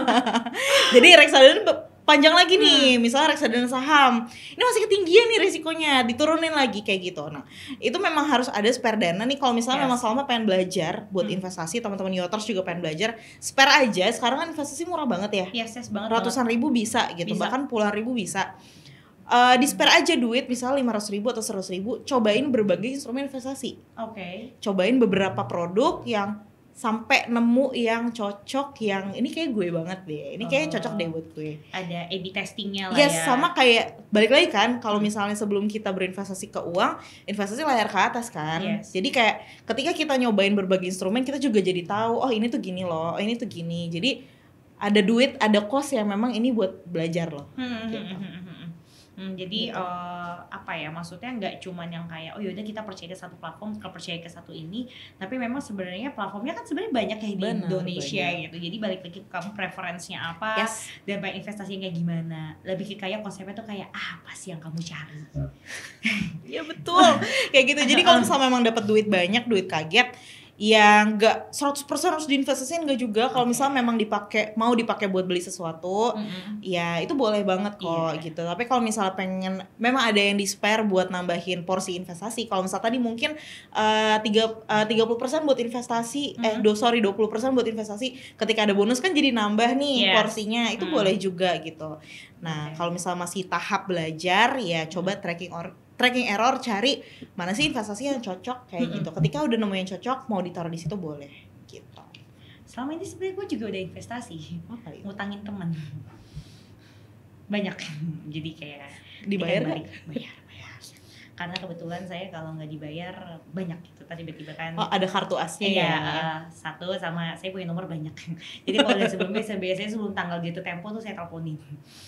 [LAUGHS] Jadi reksadana panjang lagi nih hmm. misalnya reksadana saham ini masih ketinggian nih risikonya diturunin lagi kayak gitu nah itu memang harus ada spare dana nih kalau misalnya yes. memang Salma pengen belajar buat hmm. investasi teman-teman yoters juga pengen belajar spare aja sekarang kan investasi murah banget ya yes, yes banget ratusan banget. ribu bisa gitu bisa. bahkan puluhan ribu bisa uh, di spare aja duit misal lima ratus ribu atau seratus ribu cobain berbagai instrumen investasi oke okay. cobain beberapa produk yang sampai nemu yang cocok yang ini kayak gue banget deh ini kayak oh, cocok deh buat gue ada A/B testingnya lah yes, ya sama kayak balik lagi kan kalau misalnya sebelum kita berinvestasi ke uang investasi layar ke atas kan yes. jadi kayak ketika kita nyobain berbagai instrumen kita juga jadi tahu oh ini tuh gini loh oh, ini tuh gini jadi ada duit ada cost yang memang ini buat belajar loh hmm, hmm, hmm gitu. hmm, hmm, hmm, hmm. Hmm, jadi gitu. uh, apa ya maksudnya nggak cuman yang kayak oh yaudah kita percaya ke satu platform, kalau percaya ke satu ini, tapi memang sebenarnya platformnya kan sebenarnya banyak kayak Bener, di Indonesia banyak. gitu. Jadi balik lagi ke kamu preferensinya apa yes. dan banyak investasinya kayak gimana. Lebih kayak konsepnya tuh kayak ah, apa sih yang kamu cari? ya betul. [LAUGHS] kayak gitu. Jadi kalau [LAUGHS] misalnya memang dapat duit banyak, duit kaget yang nggak 100% harus diinvestasiin nggak juga kalau okay. misalnya memang dipakai mau dipakai buat beli sesuatu mm -hmm. ya itu boleh banget iya. kok yeah. gitu tapi kalau misalnya pengen memang ada yang di spare buat nambahin porsi investasi kalau misalnya tadi mungkin eh, tiga eh, tiga puluh persen buat investasi mm -hmm. eh do sorry 20% buat investasi ketika ada bonus kan jadi nambah nih yeah. porsinya itu mm. boleh juga gitu nah okay. kalau misalnya masih tahap belajar ya coba tracking or tracking error cari mana sih investasi yang cocok kayak -hmm. gitu ketika udah nemu yang cocok mau ditaruh di situ boleh gitu selama ini sebenarnya gue juga udah investasi oh, apa itu? ngutangin temen banyak [LAUGHS] jadi kayak dibayar kan? bayar bayar karena kebetulan saya kalau nggak dibayar banyak gitu tadi tiba-tiba kan oh ada kartu asnya iya, ya satu sama saya punya nomor banyak [LAUGHS] jadi kalau dari sebelumnya saya biasanya sebelum tanggal gitu tempo tuh saya teleponin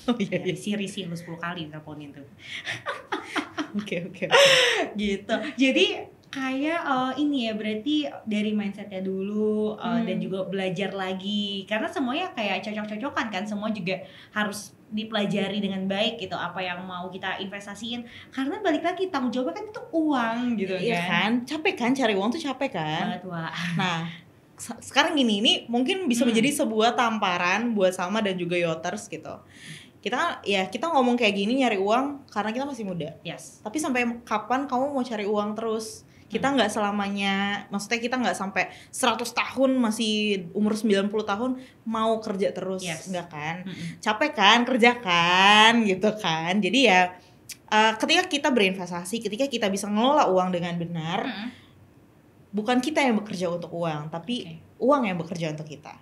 oh, iya, iya. ya, lu 10 kali teleponin tuh [LAUGHS] Oke oke. [LAUGHS] Gitu. Jadi kayak uh, ini ya berarti dari mindsetnya dulu uh, hmm. dan juga belajar lagi karena semuanya kayak cocok-cocokan kan semua juga harus dipelajari dengan baik gitu apa yang mau kita investasiin karena balik lagi tanggung jawab kan itu uang gitu iya kan, kan? capek kan cari uang tuh capek kan Banget, [LAUGHS] nah sekarang gini ini mungkin bisa hmm. menjadi sebuah tamparan buat sama dan juga yoters gitu kita kan, ya kita ngomong kayak gini nyari uang karena kita masih muda. Yes. Tapi sampai kapan kamu mau cari uang terus? Kita hmm. nggak hmm. selamanya, maksudnya kita nggak sampai 100 tahun masih umur 90 tahun mau kerja terus, yes. nggak kan? Mm Capek kan kerja kan gitu kan. Jadi ya uh, ketika kita berinvestasi, ketika kita bisa ngelola uang dengan benar, mm bukan kita yang bekerja untuk uang, tapi okay. uang yang bekerja untuk kita.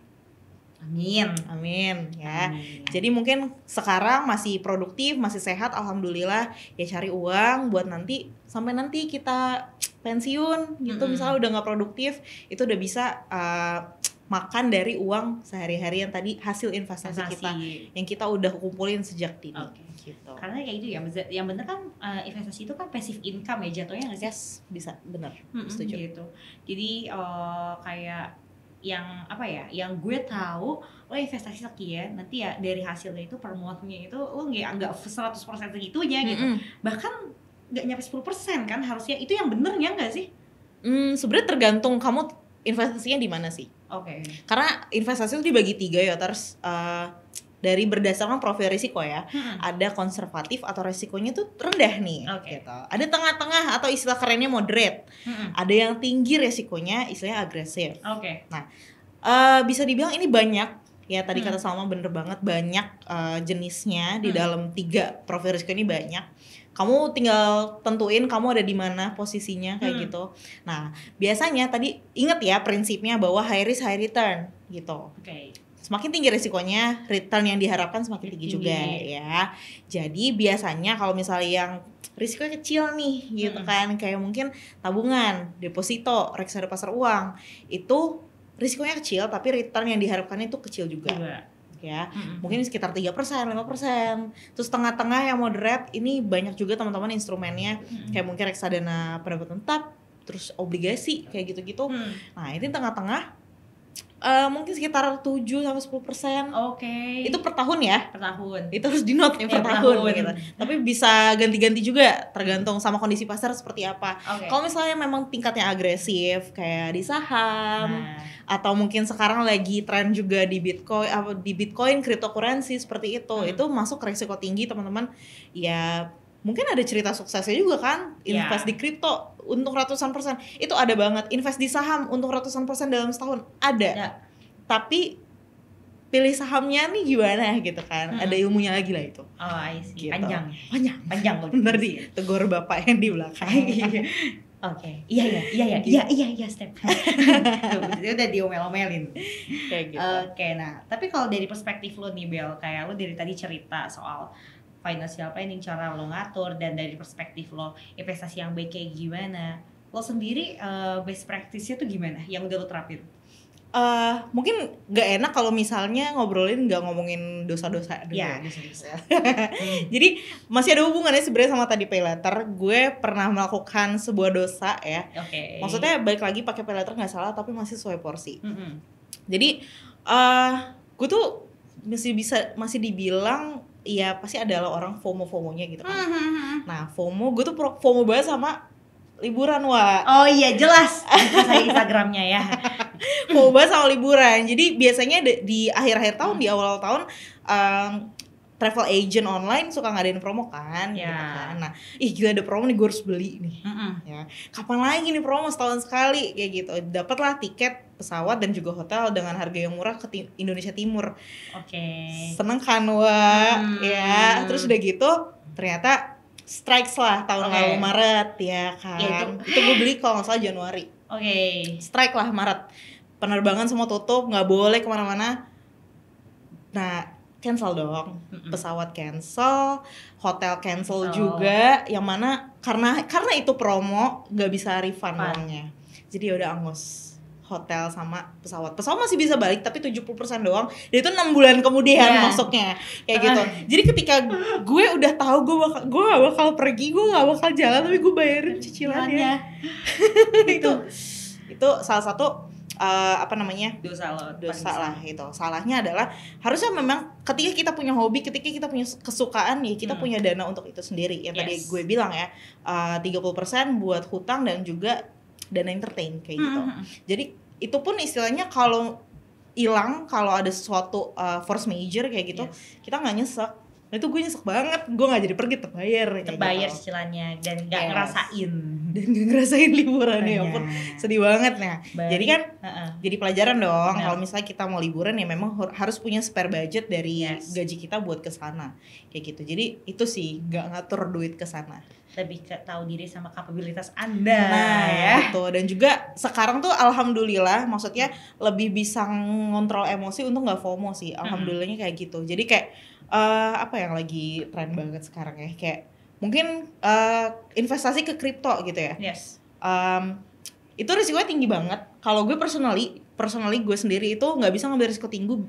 Amin, amin ya. Amin. Jadi mungkin sekarang masih produktif, masih sehat, alhamdulillah ya cari uang buat nanti sampai nanti kita pensiun gitu mm -hmm. misalnya udah nggak produktif itu udah bisa uh, makan dari uang sehari-hari yang tadi hasil investasi, Masih. kita yang kita udah kumpulin sejak dini. Okay. Gitu. gitu. Karena kayak itu ya, yang bener kan uh, investasi itu kan passive income ya jatuhnya nggak sih? Yes, bisa bener. -hmm, Setuju. Gitu. Jadi uh, kayak yang apa ya yang gue tahu lo oh, investasi sekian nanti ya dari hasilnya itu per muatnya itu lo nggak nggak seratus segitunya gitu mm -hmm. bahkan nggak nyampe sepuluh persen kan harusnya itu yang bener ya nggak sih hmm sebenarnya tergantung kamu investasinya di mana sih oke okay. karena investasi itu dibagi tiga ya terus uh, eh, dari berdasarkan profil risiko ya. Hmm. Ada konservatif atau risikonya tuh rendah nih okay. gitu. Ada tengah-tengah atau istilah kerennya moderate. Hmm. Ada yang tinggi risikonya istilahnya agresif. Okay. Nah, uh, bisa dibilang ini banyak ya tadi hmm. kata Salma bener banget banyak uh, jenisnya di hmm. dalam tiga profil risiko ini banyak kamu tinggal tentuin kamu ada di mana posisinya kayak hmm. gitu nah biasanya tadi inget ya prinsipnya bahwa high risk high return gitu okay semakin tinggi risikonya, return yang diharapkan semakin tinggi, tinggi. juga iya. ya jadi biasanya kalau misalnya yang risiko kecil nih gitu hmm. kan kayak mungkin tabungan deposito reksadana pasar uang itu risikonya kecil tapi return yang diharapkan itu kecil juga, iya. ya hmm. mungkin sekitar tiga persen lima persen terus tengah-tengah yang moderate ini banyak juga teman-teman instrumennya hmm. kayak mungkin reksadana pendapatan tetap terus obligasi kayak gitu-gitu hmm. nah ini tengah-tengah Uh, mungkin sekitar 7 sampai sepuluh persen. Oke. Itu per tahun ya? Per tahun. Itu harus di note ya, per, per tahun, Gitu. Tapi bisa ganti-ganti juga tergantung sama kondisi pasar seperti apa. Okay. Kalau misalnya memang tingkatnya agresif kayak di saham nah. atau mungkin sekarang lagi tren juga di Bitcoin apa di Bitcoin cryptocurrency seperti itu, hmm. itu masuk ke risiko tinggi teman-teman. Ya mungkin ada cerita suksesnya juga kan iya. invest yeah. di kripto untuk ratusan persen itu ada banget invest di saham untuk ratusan persen dalam setahun ada yeah. tapi pilih sahamnya nih gimana gitu kan hmm. ada ilmunya lagi lah itu oh I see. Gitu. panjang panjang panjang [LAUGHS] bener di tegur bapak yang di belakang [LAUGHS] iya. Oke, iya iya iya iya gitu. iya iya iya step. [LAUGHS] Itu udah diomel-omelin. Kayak gitu. Oke, okay, nah tapi kalau dari perspektif lo nih Bel, kayak lo dari tadi cerita soal financial planning cara lo ngatur dan dari perspektif lo investasi yang baik kayak gimana lo sendiri uh, best practice-nya tuh gimana yang udah lo terapin Uh, eh, mungkin nggak enak kalau misalnya ngobrolin nggak ngomongin dosa-dosa dulu. Iya, [LAUGHS] dosa-dosa. hmm. Jadi masih ada hubungannya sebenarnya sama tadi pay letter. Gue pernah melakukan sebuah dosa ya. Okay. Maksudnya balik lagi pakai pay letter nggak salah tapi masih sesuai porsi. Mm -hmm. Jadi uh, gue tuh masih bisa masih dibilang ya pasti ada adalah orang FOMO-FOMOnya gitu kan. Mm -hmm. Nah, FOMO gue tuh FOMO banget sama liburan wa oh iya jelas [LAUGHS] saya instagramnya ya Fomo banget sama liburan jadi biasanya di akhir-akhir tahun hmm. di awal-awal tahun um, travel agent online suka ngadain promo kan, yeah. gitu ya. kan. Nah, ih gila ada promo nih gue harus beli nih. Mm Ya. Kapan lagi nih promo setahun sekali kayak gitu. Dapatlah tiket pesawat dan juga hotel dengan harga yang murah ke Indonesia Timur. Oke. Okay. Seneng kan wa, hmm. ya. Terus udah gitu ternyata strikes lah tahun okay. lalu Maret ya kan. Ya, itu kan. itu gue beli kalau nggak salah Januari. Oke. Okay. Strike lah Maret. Penerbangan semua tutup, nggak boleh kemana-mana. Nah, cancel dong mm-hmm. pesawat cancel hotel cancel oh. juga yang mana karena karena itu promo nggak bisa refund uangnya jadi ya udah angus hotel sama pesawat. Pesawat masih bisa balik tapi 70% doang. Dan itu enam bulan kemudian yeah. masuknya. Kayak gitu. Ah. Jadi ketika gue udah tahu gue bakal gue gak bakal pergi, gue gak bakal jalan tapi gue bayarin cicilannya. [LAUGHS] itu itu salah satu uh, apa namanya dosa lo dosa lah gitu salahnya adalah harusnya memang ketika kita punya hobi ketika kita punya kesukaan ya kita hmm. punya dana untuk itu sendiri yang yes. tadi gue bilang ya eh, tiga puluh persen buat hutang dan juga dana entertain kayak gitu hmm, hmm, hmm. jadi itu pun istilahnya kalau hilang kalau ada sesuatu uh, force major kayak gitu yes. kita nggak nyesek nah itu gue nyesek banget gue nggak jadi pergi terbayar ya terbayar kan. cicilannya dan nggak yes. ngerasain dan gak ngerasain liburan ya ampun sedih banget nah Baik. jadi kan uh-uh. jadi pelajaran dong kalau misalnya kita mau liburan ya memang harus punya spare budget dari yes. gaji kita buat ke sana kayak gitu jadi itu sih nggak ngatur duit ke sana lebih ke tahu diri sama kapabilitas anda nah ya gitu dan juga sekarang tuh alhamdulillah maksudnya lebih bisa ngontrol emosi untuk nggak FOMO sih alhamdulillahnya kayak gitu jadi kayak uh, apa yang lagi tren banget sekarang ya kayak mungkin uh, investasi ke kripto gitu ya yes um, itu risikonya tinggi banget kalau gue personally personally gue sendiri itu nggak bisa ngambil risiko tinggi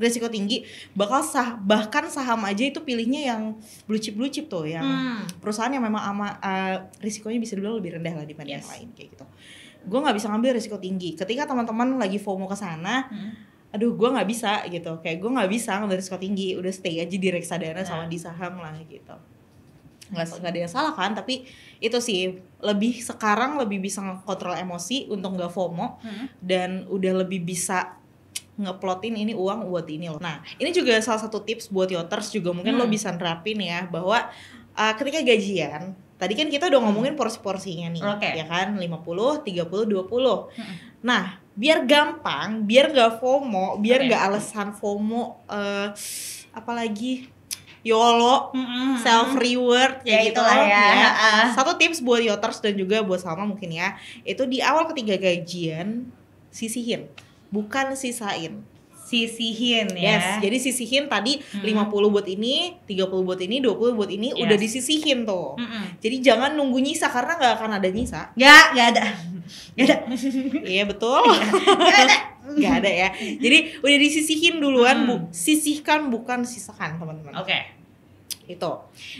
risiko tinggi bakal sah bahkan saham aja itu pilihnya yang blue chip blue chip tuh yang hmm. perusahaan yang memang ama uh, risikonya bisa dibilang lebih rendah lah dibanding yes. yang lain kayak gitu gue nggak bisa ngambil risiko tinggi ketika teman-teman lagi fomo ke sana hmm aduh gue nggak bisa gitu kayak gue nggak bisa ngambil risiko tinggi udah stay aja di reksadana nah. sama di saham lah gitu nggak ada yang salah kan tapi itu sih lebih sekarang lebih bisa ngontrol emosi untuk nggak FOMO hmm. dan udah lebih bisa ngeplotin ini uang buat ini loh. Nah, ini juga salah satu tips buat yoters juga mungkin hmm. lo bisa nerapin ya bahwa uh, ketika gajian, tadi kan kita udah hmm. ngomongin porsi-porsinya nih, okay. ya kan? 50, 30, 20. Hmm. Nah, biar gampang biar gak FOMO biar okay. gak alasan FOMO uh, eh, apalagi YOLO, mm-hmm. self reward ya, gitu lah ya. ya. Satu tips buat yoters dan juga buat Salma mungkin ya, itu di awal ketiga gajian sisihin, bukan sisain sisihin ya. Yes, jadi sisihin tadi mm -hmm. 50 buat ini, 30 buat ini, 20 buat ini yes. udah disisihin tuh. Mm Jadi jangan nunggu nyisa karena nggak akan ada nyisa. Gak, nggak ada. Enggak ada. [LAUGHS] Iya betul. Gak ada. Gak ada ya. Jadi udah disisihin duluan, hmm. bu sisihkan bukan sisakan teman-teman. Oke. Okay itu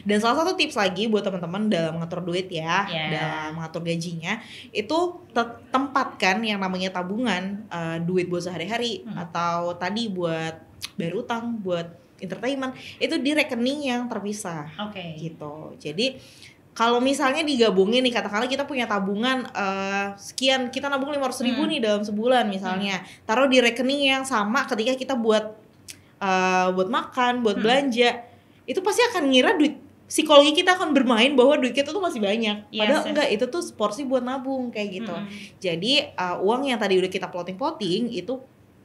dan salah satu tips lagi buat teman-teman dalam mengatur duit ya yeah. dalam mengatur gajinya itu te tempatkan yang namanya tabungan uh, duit buat sehari-hari hmm. atau tadi buat bayar utang buat entertainment itu di rekening yang terpisah okay. gitu jadi kalau misalnya digabungin nih katakanlah kita punya tabungan uh, sekian kita nabung lima ratus ribu hmm. nih dalam sebulan misalnya hmm. taruh di rekening yang sama ketika kita buat uh, buat makan buat hmm. belanja itu pasti akan ngira duit psikologi kita akan bermain bahwa duit kita tuh masih banyak. Iya, Padahal yes. enggak, itu tuh porsi buat nabung kayak gitu. Hmm. Jadi uh, uang yang tadi udah kita plotting-plotting itu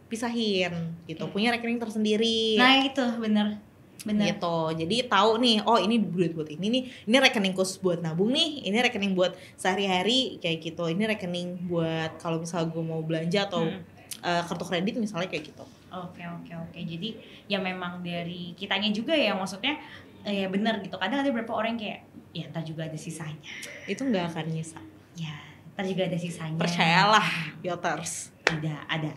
pisahin gitu, okay. Iya. punya rekening tersendiri. Nah, itu bener Bener. gitu jadi tahu nih oh ini duit buat ini nih ini rekening khusus buat nabung nih ini rekening buat sehari-hari kayak gitu ini rekening buat kalau misalnya gue mau belanja atau hmm. uh, kartu kredit misalnya kayak gitu Oke oke oke. Jadi ya memang dari kitanya juga ya maksudnya eh, ya eh, benar gitu. Kadang ada beberapa orang kayak ya entar juga ada sisanya. Itu nggak akan nyisa. Ya entar juga ada sisanya. Percayalah, Yoters. Ada ada.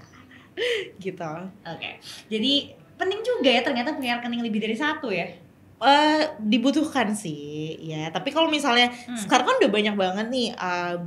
[LAUGHS] gitu. Oke. Okay. Jadi penting juga ya ternyata punya rekening lebih dari satu ya. Uh, dibutuhkan sih ya tapi kalau misalnya hmm. sekarang kan udah banyak banget nih uh,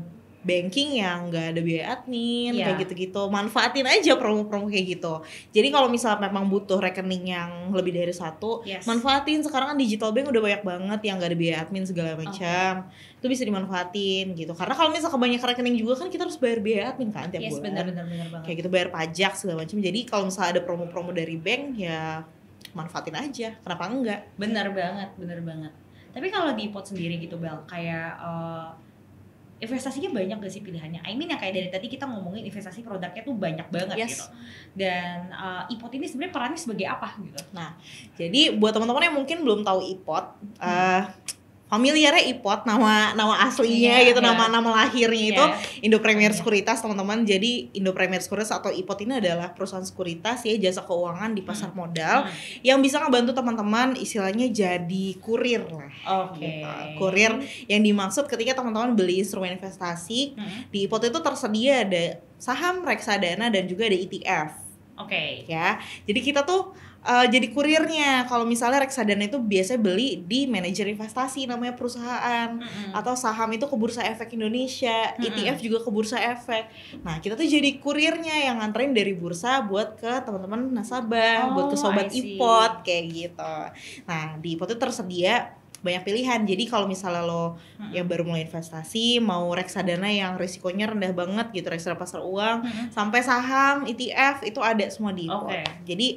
banking yang nggak ada biaya admin yeah. kayak gitu-gitu manfaatin aja promo-promo kayak gitu jadi kalau misalnya memang butuh rekening yang lebih dari satu yes. manfaatin sekarang kan digital bank udah banyak banget yang nggak ada biaya admin segala macam okay. itu bisa dimanfaatin gitu karena kalau misalnya kebanyakan rekening juga kan kita harus bayar biaya admin kan tiap yes, bulan bener, bener, bener banget. kayak gitu bayar pajak segala macam jadi kalau misalnya ada promo-promo dari bank ya manfaatin aja kenapa enggak benar banget benar banget tapi kalau di pot sendiri gitu bel kayak uh, investasinya banyak gak sih pilihannya? I mean yang kayak dari tadi kita ngomongin investasi produknya tuh banyak banget yes. gitu. Dan uh, eh, IPOT ini sebenarnya perannya sebagai apa gitu? Nah, jadi buat teman-teman yang mungkin belum tahu IPOT, hmm. uh, eh, Familiar ya ipot nama nama aslinya yeah, gitu yeah. nama nama lahirnya yeah. itu iya. Indo Premier iya. Sekuritas teman-teman jadi Indo Premier Sekuritas atau ipot ini adalah perusahaan sekuritas ya jasa keuangan di pasar hmm. modal hmm. yang bisa ngebantu teman-teman istilahnya jadi kurir lah okay. gitu. kurir yang dimaksud ketika teman-teman beli instrumen investasi hmm. di ipot itu tersedia ada saham reksadana dan juga ada ETF Oke. Okay. Ya, jadi kita tuh uh, jadi kurirnya. Kalau misalnya reksadana itu biasanya beli di manajer investasi namanya perusahaan mm-hmm. atau saham itu ke Bursa Efek Indonesia, mm-hmm. ETF juga ke Bursa Efek. Nah, kita tuh jadi kurirnya yang nganterin dari bursa buat ke teman-teman nasabah, oh, buat ke oh, sobat ipot kayak gitu. Nah, di ipot itu tersedia banyak pilihan. Jadi kalau misalnya lo hmm. yang baru mulai investasi mau reksadana yang risikonya rendah banget gitu, reksadana pasar uang hmm. sampai saham, ETF itu ada semua di Ipot. Okay. Jadi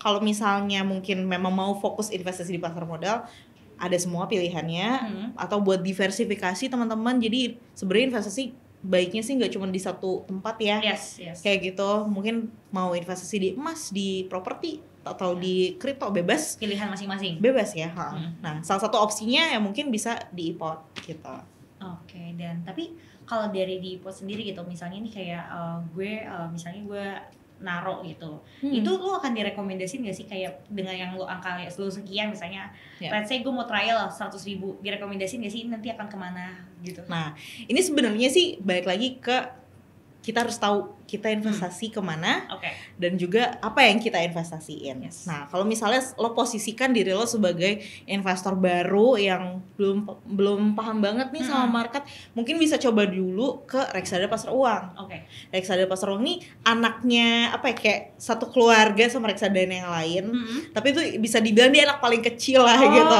kalau misalnya mungkin memang mau fokus investasi di pasar modal ada semua pilihannya hmm. atau buat diversifikasi teman-teman jadi sebenarnya investasi baiknya sih nggak cuma di satu tempat ya yes, yes. kayak gitu mungkin mau investasi di emas di properti atau di kripto bebas pilihan masing-masing bebas ya Hmm. nah salah satu opsinya ya mungkin bisa di ipot gitu oke okay, dan tapi kalau dari di sendiri gitu misalnya ini kayak uh, gue uh, misalnya gue naruh gitu Hmm. Itu lo akan direkomendasin gak sih kayak dengan yang lo angka ya, lo sekian misalnya. Yeah. Let's say gue mau trial 100 ribu, direkomendasin gak sih nanti akan kemana gitu. Nah ini sebenarnya sih balik lagi ke kita harus tahu kita hmm. investasi hmm. kemana okay. dan juga apa yang kita investasiin. Yes. Nah, kalau misalnya lo posisikan diri lo sebagai investor baru yang belum belum paham banget nih hmm. sama market, mungkin bisa coba dulu ke reksadana pasar uang. Oke. Okay. Reksadana pasar uang ini anaknya apa ya kayak satu keluarga sama reksadana yang lain. Hmm. Tapi itu bisa dibilang dia anak paling kecil lah oh, gitu.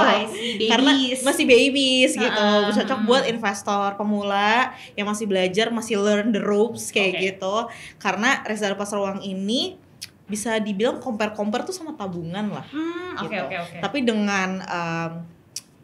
See, Karena masih babies gitu. Uh -uh. Cocok buat ah. investor pemula yang masih belajar, masih learn the ropes kayak okay. gitu karena pasar ruang ini bisa dibilang compare-compare tuh sama tabungan lah. Hmm, gitu. okay, okay, okay. Tapi dengan um,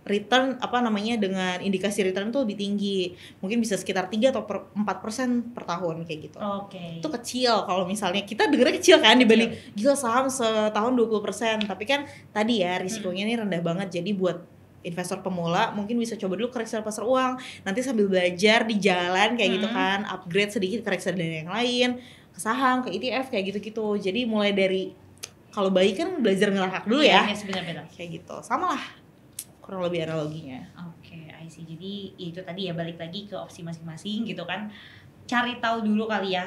return apa namanya dengan indikasi return tuh lebih tinggi. Mungkin bisa sekitar 3 atau empat persen per tahun kayak gitu. Oke. Okay. Itu kecil kalau misalnya kita dengarnya kecil kan dibeli, gila saham setahun 20%, tapi kan tadi ya hmm. risikonya ini rendah banget. Jadi buat investor pemula mungkin bisa coba dulu koreksi pasar uang nanti sambil belajar di jalan kayak gitu hmm. gitu kan upgrade sedikit koreksi dari yang lain ke saham ke ETF kayak gitu-gitu jadi mulai dari kalau bayi kan belajar ngelakak dulu ya ya iya, benar kayak gitu sama lah kurang lebih analoginya oke okay, I see jadi ya itu tadi ya balik lagi ke opsi masing-masing gitu kan cari tahu dulu kali ya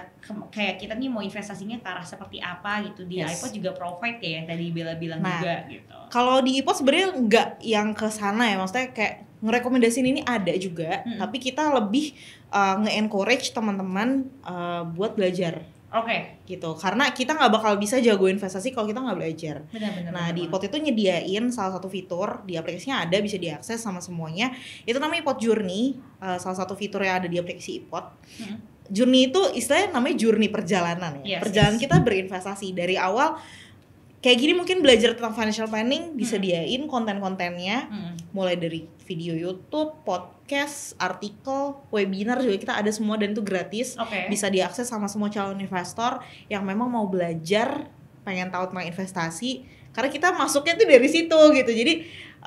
kayak kita nih mau investasinya ke arah seperti apa gitu di yes. iPod juga profit ya yang tadi Bella bilang nah, juga gitu. Kalau di iPod sebenarnya nggak yang ke sana ya maksudnya kayak ngerekomendasiin ini ada juga hmm. tapi kita lebih uh, nge-encourage teman-teman uh, buat belajar. Oke. Okay. Gitu. Karena kita nggak bakal bisa jago investasi kalau kita nggak belajar. Benar, benar, nah, benar, di iPod itu nyediain salah satu fitur di aplikasinya ada bisa diakses sama semuanya. Itu namanya iPod Journey, uh, salah satu fitur yang ada di aplikasi iPod. Hmm journey itu istilahnya namanya journey perjalanan ya. Yes, Perjalanan yes. kita berinvestasi dari awal kayak gini mungkin belajar tentang financial planning hmm. disediain hmm. konten-kontennya hmm. mulai dari video YouTube, podcast, artikel, webinar juga kita ada semua dan itu gratis. Okay. Bisa diakses sama semua calon investor yang memang mau belajar, pengen tahu tentang investasi karena kita masuknya tuh dari situ gitu. Jadi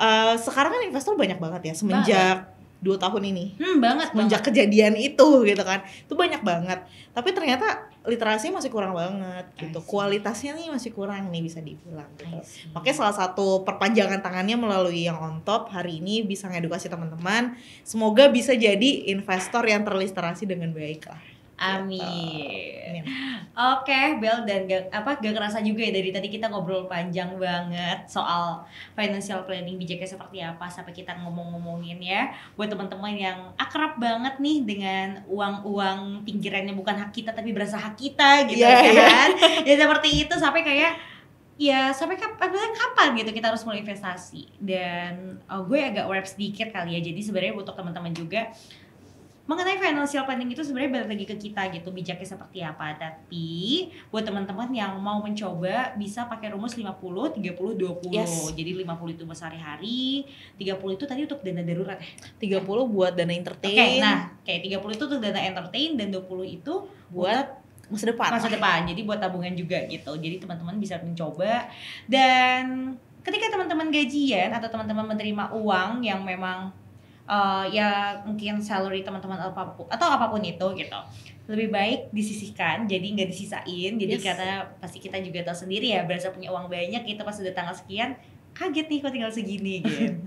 uh, sekarang kan investor banyak banget ya semenjak banget dua tahun ini hmm, banget semenjak kejadian itu gitu kan itu banyak banget tapi ternyata literasi masih kurang banget gitu kualitasnya nih masih kurang nih bisa dibilang gitu makanya salah satu perpanjangan tangannya melalui yang on top hari ini bisa ngedukasi teman-teman semoga bisa jadi investor yang terliterasi dengan baik lah Gitu. Amin. Gitu. Oke, okay, Bel dan gak, apa gak kerasa juga ya dari tadi kita ngobrol panjang banget soal financial planning bijaknya seperti apa sampai kita ngomong-ngomongin ya buat teman-teman yang akrab banget nih dengan uang-uang pinggirannya bukan hak kita tapi berasa hak kita gitu yeah, iya. kan. Yeah. ya seperti itu sampai kayak ya sampai kapan, kapan gitu kita harus mulai investasi dan oh, gue agak wrap sedikit kali ya jadi sebenarnya untuk teman-teman juga mengenai financial planning itu sebenarnya balik lagi ke kita gitu bijaknya seperti apa tapi buat teman-teman yang mau mencoba bisa pakai rumus 50 30 20 yes. jadi 50 itu buat sehari-hari 30 itu tadi untuk dana darurat ya 30 buat dana entertain okay, nah kayak 30 itu untuk dana entertain dan 20 itu buat masa depan masa depan jadi buat tabungan juga gitu jadi teman-teman bisa mencoba dan ketika teman-teman gajian atau teman-teman menerima uang yang memang uh, ya mungkin salary teman-teman atau apapun itu gitu lebih baik disisihkan jadi nggak disisain jadi yes. karena pasti kita juga tahu sendiri ya berasa punya uang banyak kita pas udah tanggal sekian kaget nih kok tinggal segini [LAUGHS] gitu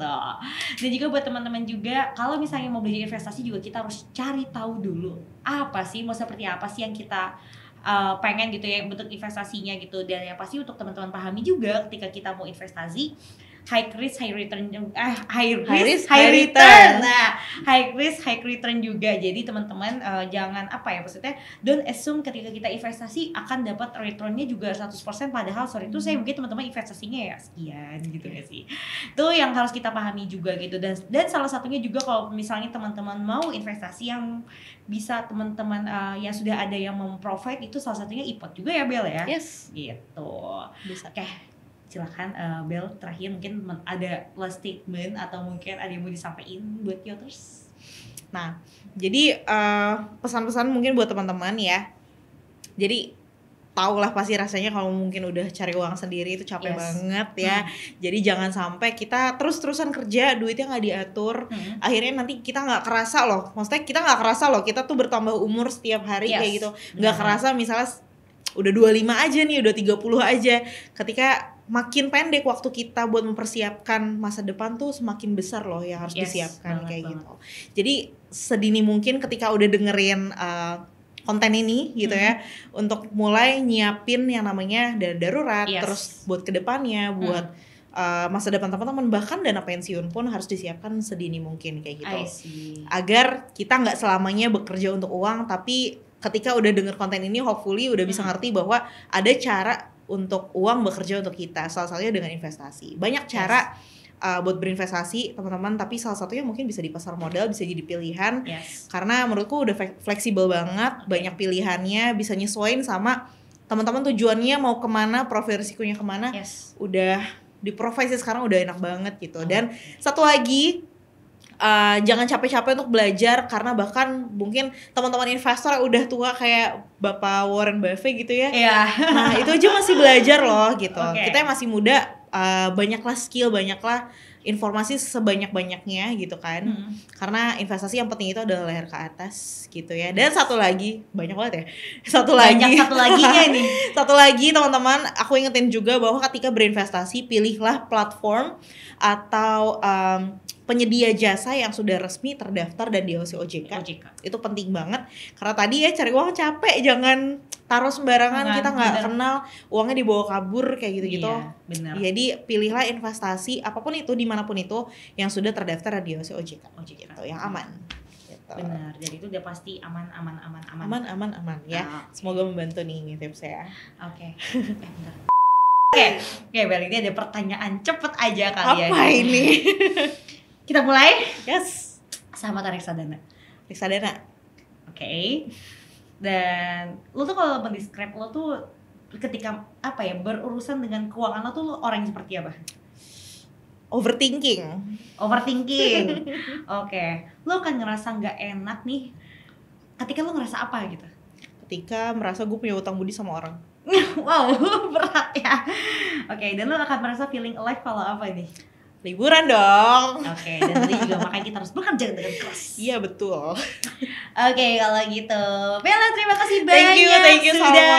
dan juga buat teman-teman juga kalau misalnya mau beli investasi juga kita harus cari tahu dulu apa sih mau seperti apa sih yang kita uh, pengen gitu ya bentuk investasinya gitu dan yang pasti untuk teman-teman pahami juga ketika kita mau investasi high risk high return eh high risk high, risk, high, return. return. Nah, high risk high return juga. Jadi teman-teman uh, jangan apa ya maksudnya don't assume ketika kita investasi akan dapat returnnya juga 100% padahal sorry itu saya mungkin teman-teman investasinya ya sekian gitu ya sih. Itu yang harus kita pahami juga gitu dan dan salah satunya juga kalau misalnya teman-teman mau investasi yang bisa teman-teman uh, yang sudah ada yang memprovide itu salah satunya ipot juga ya Bel ya. Yes. Gitu. Bisa. Oke. Okay silahkan uh, eh, Bel terakhir mungkin ada plus statement atau mungkin ada yang mau disampaikan buat Yoters nah jadi eh, pesan-pesan uh, mungkin buat teman-teman ya jadi tahulah pasti rasanya kalau mungkin udah cari uang sendiri itu capek yes. banget ya hmm. jadi jangan sampai kita terus-terusan kerja duitnya nggak diatur hmm. akhirnya nanti kita nggak kerasa loh maksudnya kita nggak kerasa loh kita tuh bertambah umur setiap hari yes. kayak gitu nggak kerasa misalnya udah 25 aja nih, udah 30 aja. Ketika makin pendek waktu kita buat mempersiapkan masa depan tuh semakin besar loh yang harus yes, disiapkan banget, kayak banget. gitu. Jadi sedini mungkin ketika udah dengerin uh, konten ini gitu hmm. ya mm-hmm. untuk mulai nyiapin yang namanya dana darurat yes. terus buat kedepannya buat hmm. Uh, masa depan teman-teman bahkan dana pensiun pun harus disiapkan sedini mungkin kayak gitu agar kita nggak selamanya bekerja untuk uang tapi ketika udah dengar konten ini hopefully udah bisa mm. ngerti bahwa ada cara untuk uang bekerja untuk kita salah satunya dengan investasi banyak cara yes. uh, buat berinvestasi teman-teman tapi salah satunya mungkin bisa di pasar modal bisa jadi pilihan yes. karena menurutku udah fleksibel banget banyak pilihannya bisa nyesuaiin sama teman-teman tujuannya mau kemana profil risikonya kemana yes. udah di profesi sekarang udah enak banget gitu oh. dan satu lagi uh, jangan capek-capek untuk belajar karena bahkan mungkin teman-teman investor udah tua kayak Bapak Warren Buffett gitu ya. Iya. Yeah. Nah, itu aja masih belajar loh gitu. Okay. Kita yang masih muda uh, banyaklah skill, banyaklah informasi sebanyak-banyaknya gitu kan. Hmm. Karena investasi yang penting itu adalah leher ke atas gitu ya. Dan satu lagi, banyak banget ya. [LAUGHS] Satu banyak lagi. satu lagi nih. [LAUGHS] satu lagi teman-teman, aku ingetin juga bahwa ketika berinvestasi pilihlah platform atau um, penyedia jasa yang sudah resmi terdaftar dan diawasi OJK. OJK. Itu penting banget karena tadi ya cari uang capek, jangan taruh sembarangan, Tangan, kita nggak kenal uangnya dibawa kabur kayak gitu-gitu. Iya, bener. Jadi pilihlah investasi apapun itu dimanapun itu yang sudah terdaftar di OJK. OJK. itu yang aman. Gitu. Benar, jadi itu udah pasti aman, aman, aman, aman. Aman, aman, aman ya. Oh, ah. okay. Semoga membantu nih tips saya. Oke. Eh, oke, oke, okay, ada pertanyaan cepet aja kali Apa ya. Apa ini? [LAUGHS] Kita mulai? Yes. Sama tarik Tarik sadana. Oke. Okay. Dan lo tuh kalau mendeskrip lo tuh ketika apa ya berurusan dengan keuangan lo tuh lo orang seperti apa? Overthinking. Overthinking. [LAUGHS] Oke. okay. Lo kan ngerasa nggak enak nih ketika lo ngerasa apa gitu? Ketika merasa gue punya utang budi sama orang [LAUGHS] wow [LAUGHS] berat ya oke okay, dan lo akan merasa feeling alive kalau apa ini liburan dong. Oke, okay, dan tadi juga makanya kita harus bekerja dengan keras. Iya betul. Oke, okay, kalau gitu, Bella terima kasih banyak thank you, thank you sudah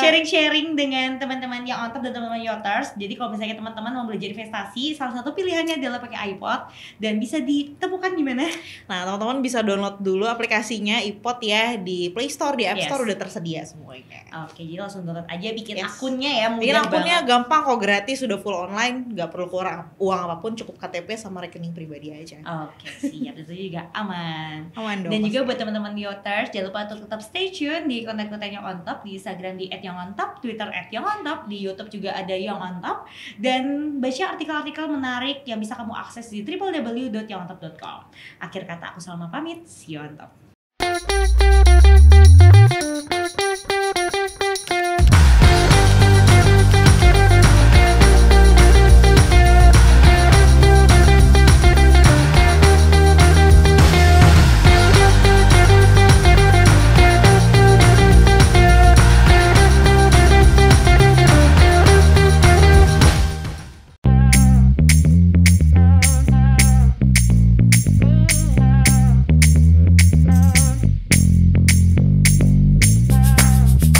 sharing-sharing dengan teman-teman yang on top dan teman-teman youters. Jadi kalau misalnya teman-teman mau belajar investasi, salah satu pilihannya adalah pakai iPod dan bisa ditemukan di mana? Nah, teman-teman bisa download dulu aplikasinya iPod ya di Play Store, di App Store yes. udah tersedia semuanya. Oke, okay, jadi langsung download aja bikin yes. akunnya ya, mungkin. bikin akunnya banget. gampang kok gratis, sudah full online, nggak perlu kurang uang apapun apapun cukup KTP sama rekening pribadi aja. Oke, okay, siap. Itu juga aman. Aman dong. Dan juga buat teman-teman Yoters, jangan lupa untuk tetap stay tune di konten-konten yang on top, di Instagram di @yongontop, Twitter @yongontop, di YouTube juga ada yang on top dan baca artikel-artikel menarik yang bisa kamu akses di www.yongontop.com. Akhir kata aku Salma pamit, see you on top.